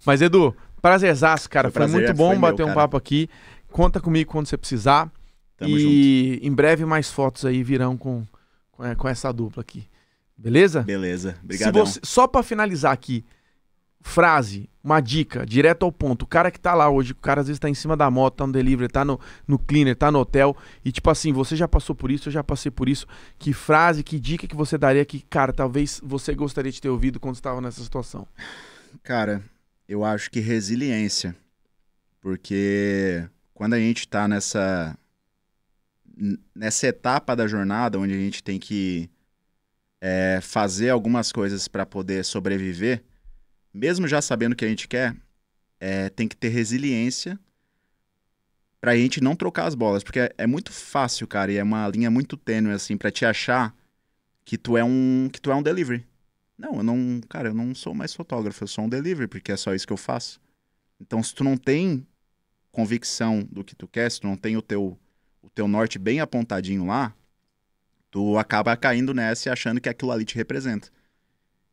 Mas, Edu, prazerzaço, cara. Foi, Foi muito bom foi bater um papo aqui. Conta comigo quando você precisar. Tamo e junto. em breve mais fotos aí virão com, com é, essa dupla aqui. Beleza? Beleza. Obrigado. Só para finalizar aqui, frase, uma dica, direto ao ponto. O cara que tá lá hoje, o cara às vezes tá em cima da moto, tá no delivery, tá no, no cleaner, tá no hotel. E tipo assim, você já passou por isso, eu já passei por isso. Que frase, que dica que você daria que, cara, talvez você gostaria de ter ouvido quando estava nessa situação? Cara, eu acho que resiliência. Porque quando a gente tá nessa nessa etapa da jornada onde a gente tem que é, fazer algumas coisas para poder sobreviver, mesmo já sabendo o que a gente quer, é, tem que ter resiliência para a gente não trocar as bolas, porque é, é, muito fácil, cara, e é uma linha muito tênue assim para te achar que tu é um que tu é um delivery. Não, eu não, cara, eu não sou mais fotógrafo, eu sou um delivery porque é só isso que eu faço. Então, se tu não tem convicção do que tu quer, se tu não tem o teu o teu norte bem apontadinho lá, tu acaba caindo nessa e achando que aquilo ali te representa.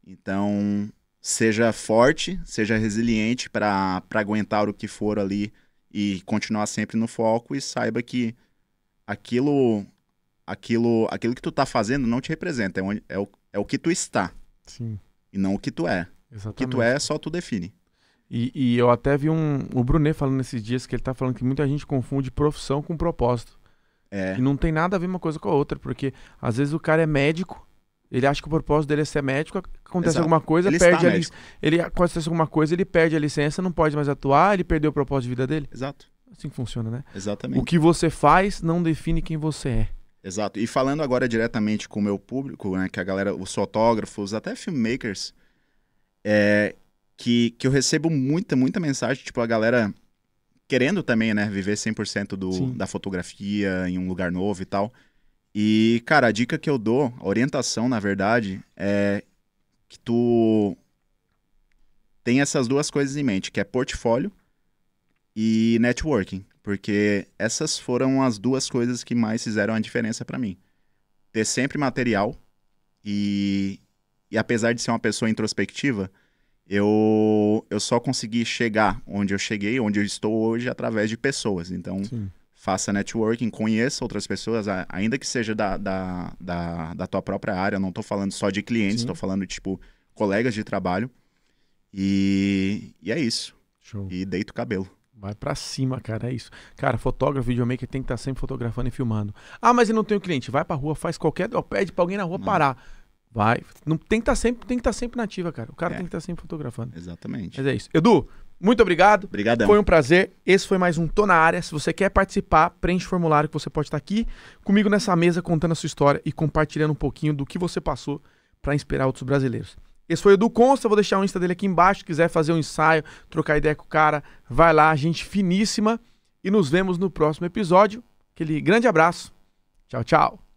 Então, seja forte, seja resiliente para aguentar o que for ali e continuar sempre no foco e saiba que aquilo aquilo aquilo que tu tá fazendo não te representa, é, onde, é, o, é o que tu está. Sim. E não o que tu é. Exatamente. O que tu é, só tu define. E, e eu até vi um, o Brunet falando esses dias que ele tá falando que muita gente confunde profissão com propósito. É. E não tem nada a ver uma coisa com a outra, porque às vezes o cara é médico, ele acha que o propósito dele é ser médico, acontece Exato. alguma coisa, ele perde a licença. Ele acontece alguma coisa, ele perde a licença, não pode mais atuar, ele perdeu o propósito de vida dele. Exato. Assim que funciona, né? Exatamente. O que você faz não define quem você é. Exato. E falando agora diretamente com o meu público, né, que a galera, os fotógrafos, até filmmakers, é, que, que eu recebo muita, muita mensagem, tipo, a galera querendo também, né, viver 100% do, da fotografia em um lugar novo e tal. E, cara, a dica que eu dou, a orientação, na verdade, é que tu tem essas duas coisas em mente, que é portfólio e networking, porque essas foram as duas coisas que mais fizeram a diferença para mim. Ter sempre material e, e apesar de ser uma pessoa introspectiva, eu, eu só consegui chegar onde eu cheguei, onde eu estou hoje, através de pessoas. Então, Sim. faça networking, conheça outras pessoas, ainda que seja da, da, da, da tua própria área. Não estou falando só de clientes, estou falando, tipo, colegas de trabalho. E, e é isso. Show. E deita o cabelo. Vai para cima, cara, é isso. Cara, fotógrafo, videomaker tem que estar tá sempre fotografando e filmando. Ah, mas eu não tenho cliente. Vai pra rua, faz qualquer. Pede pra alguém na rua não. parar Vai. Não, tem que estar tá sempre, tem que tá sempre nativa, cara. O cara é. tem que estar tá sempre fotografando. Exatamente. Mas é isso. Edu, muito obrigado. Obrigadão. Foi um prazer. Esse foi mais um Tô na Área. Se você quer participar, preenche o formulário que você pode estar aqui comigo nessa mesa contando a sua história e compartilhando um pouquinho do que você passou para inspirar outros brasileiros. Esse foi o Edu Consta, vou deixar o Insta dele aqui embaixo. Se quiser fazer um ensaio, trocar ideia com o cara, vai lá, gente finíssima. E nos vemos no próximo episódio. Aquele grande abraço. Tchau, tchau.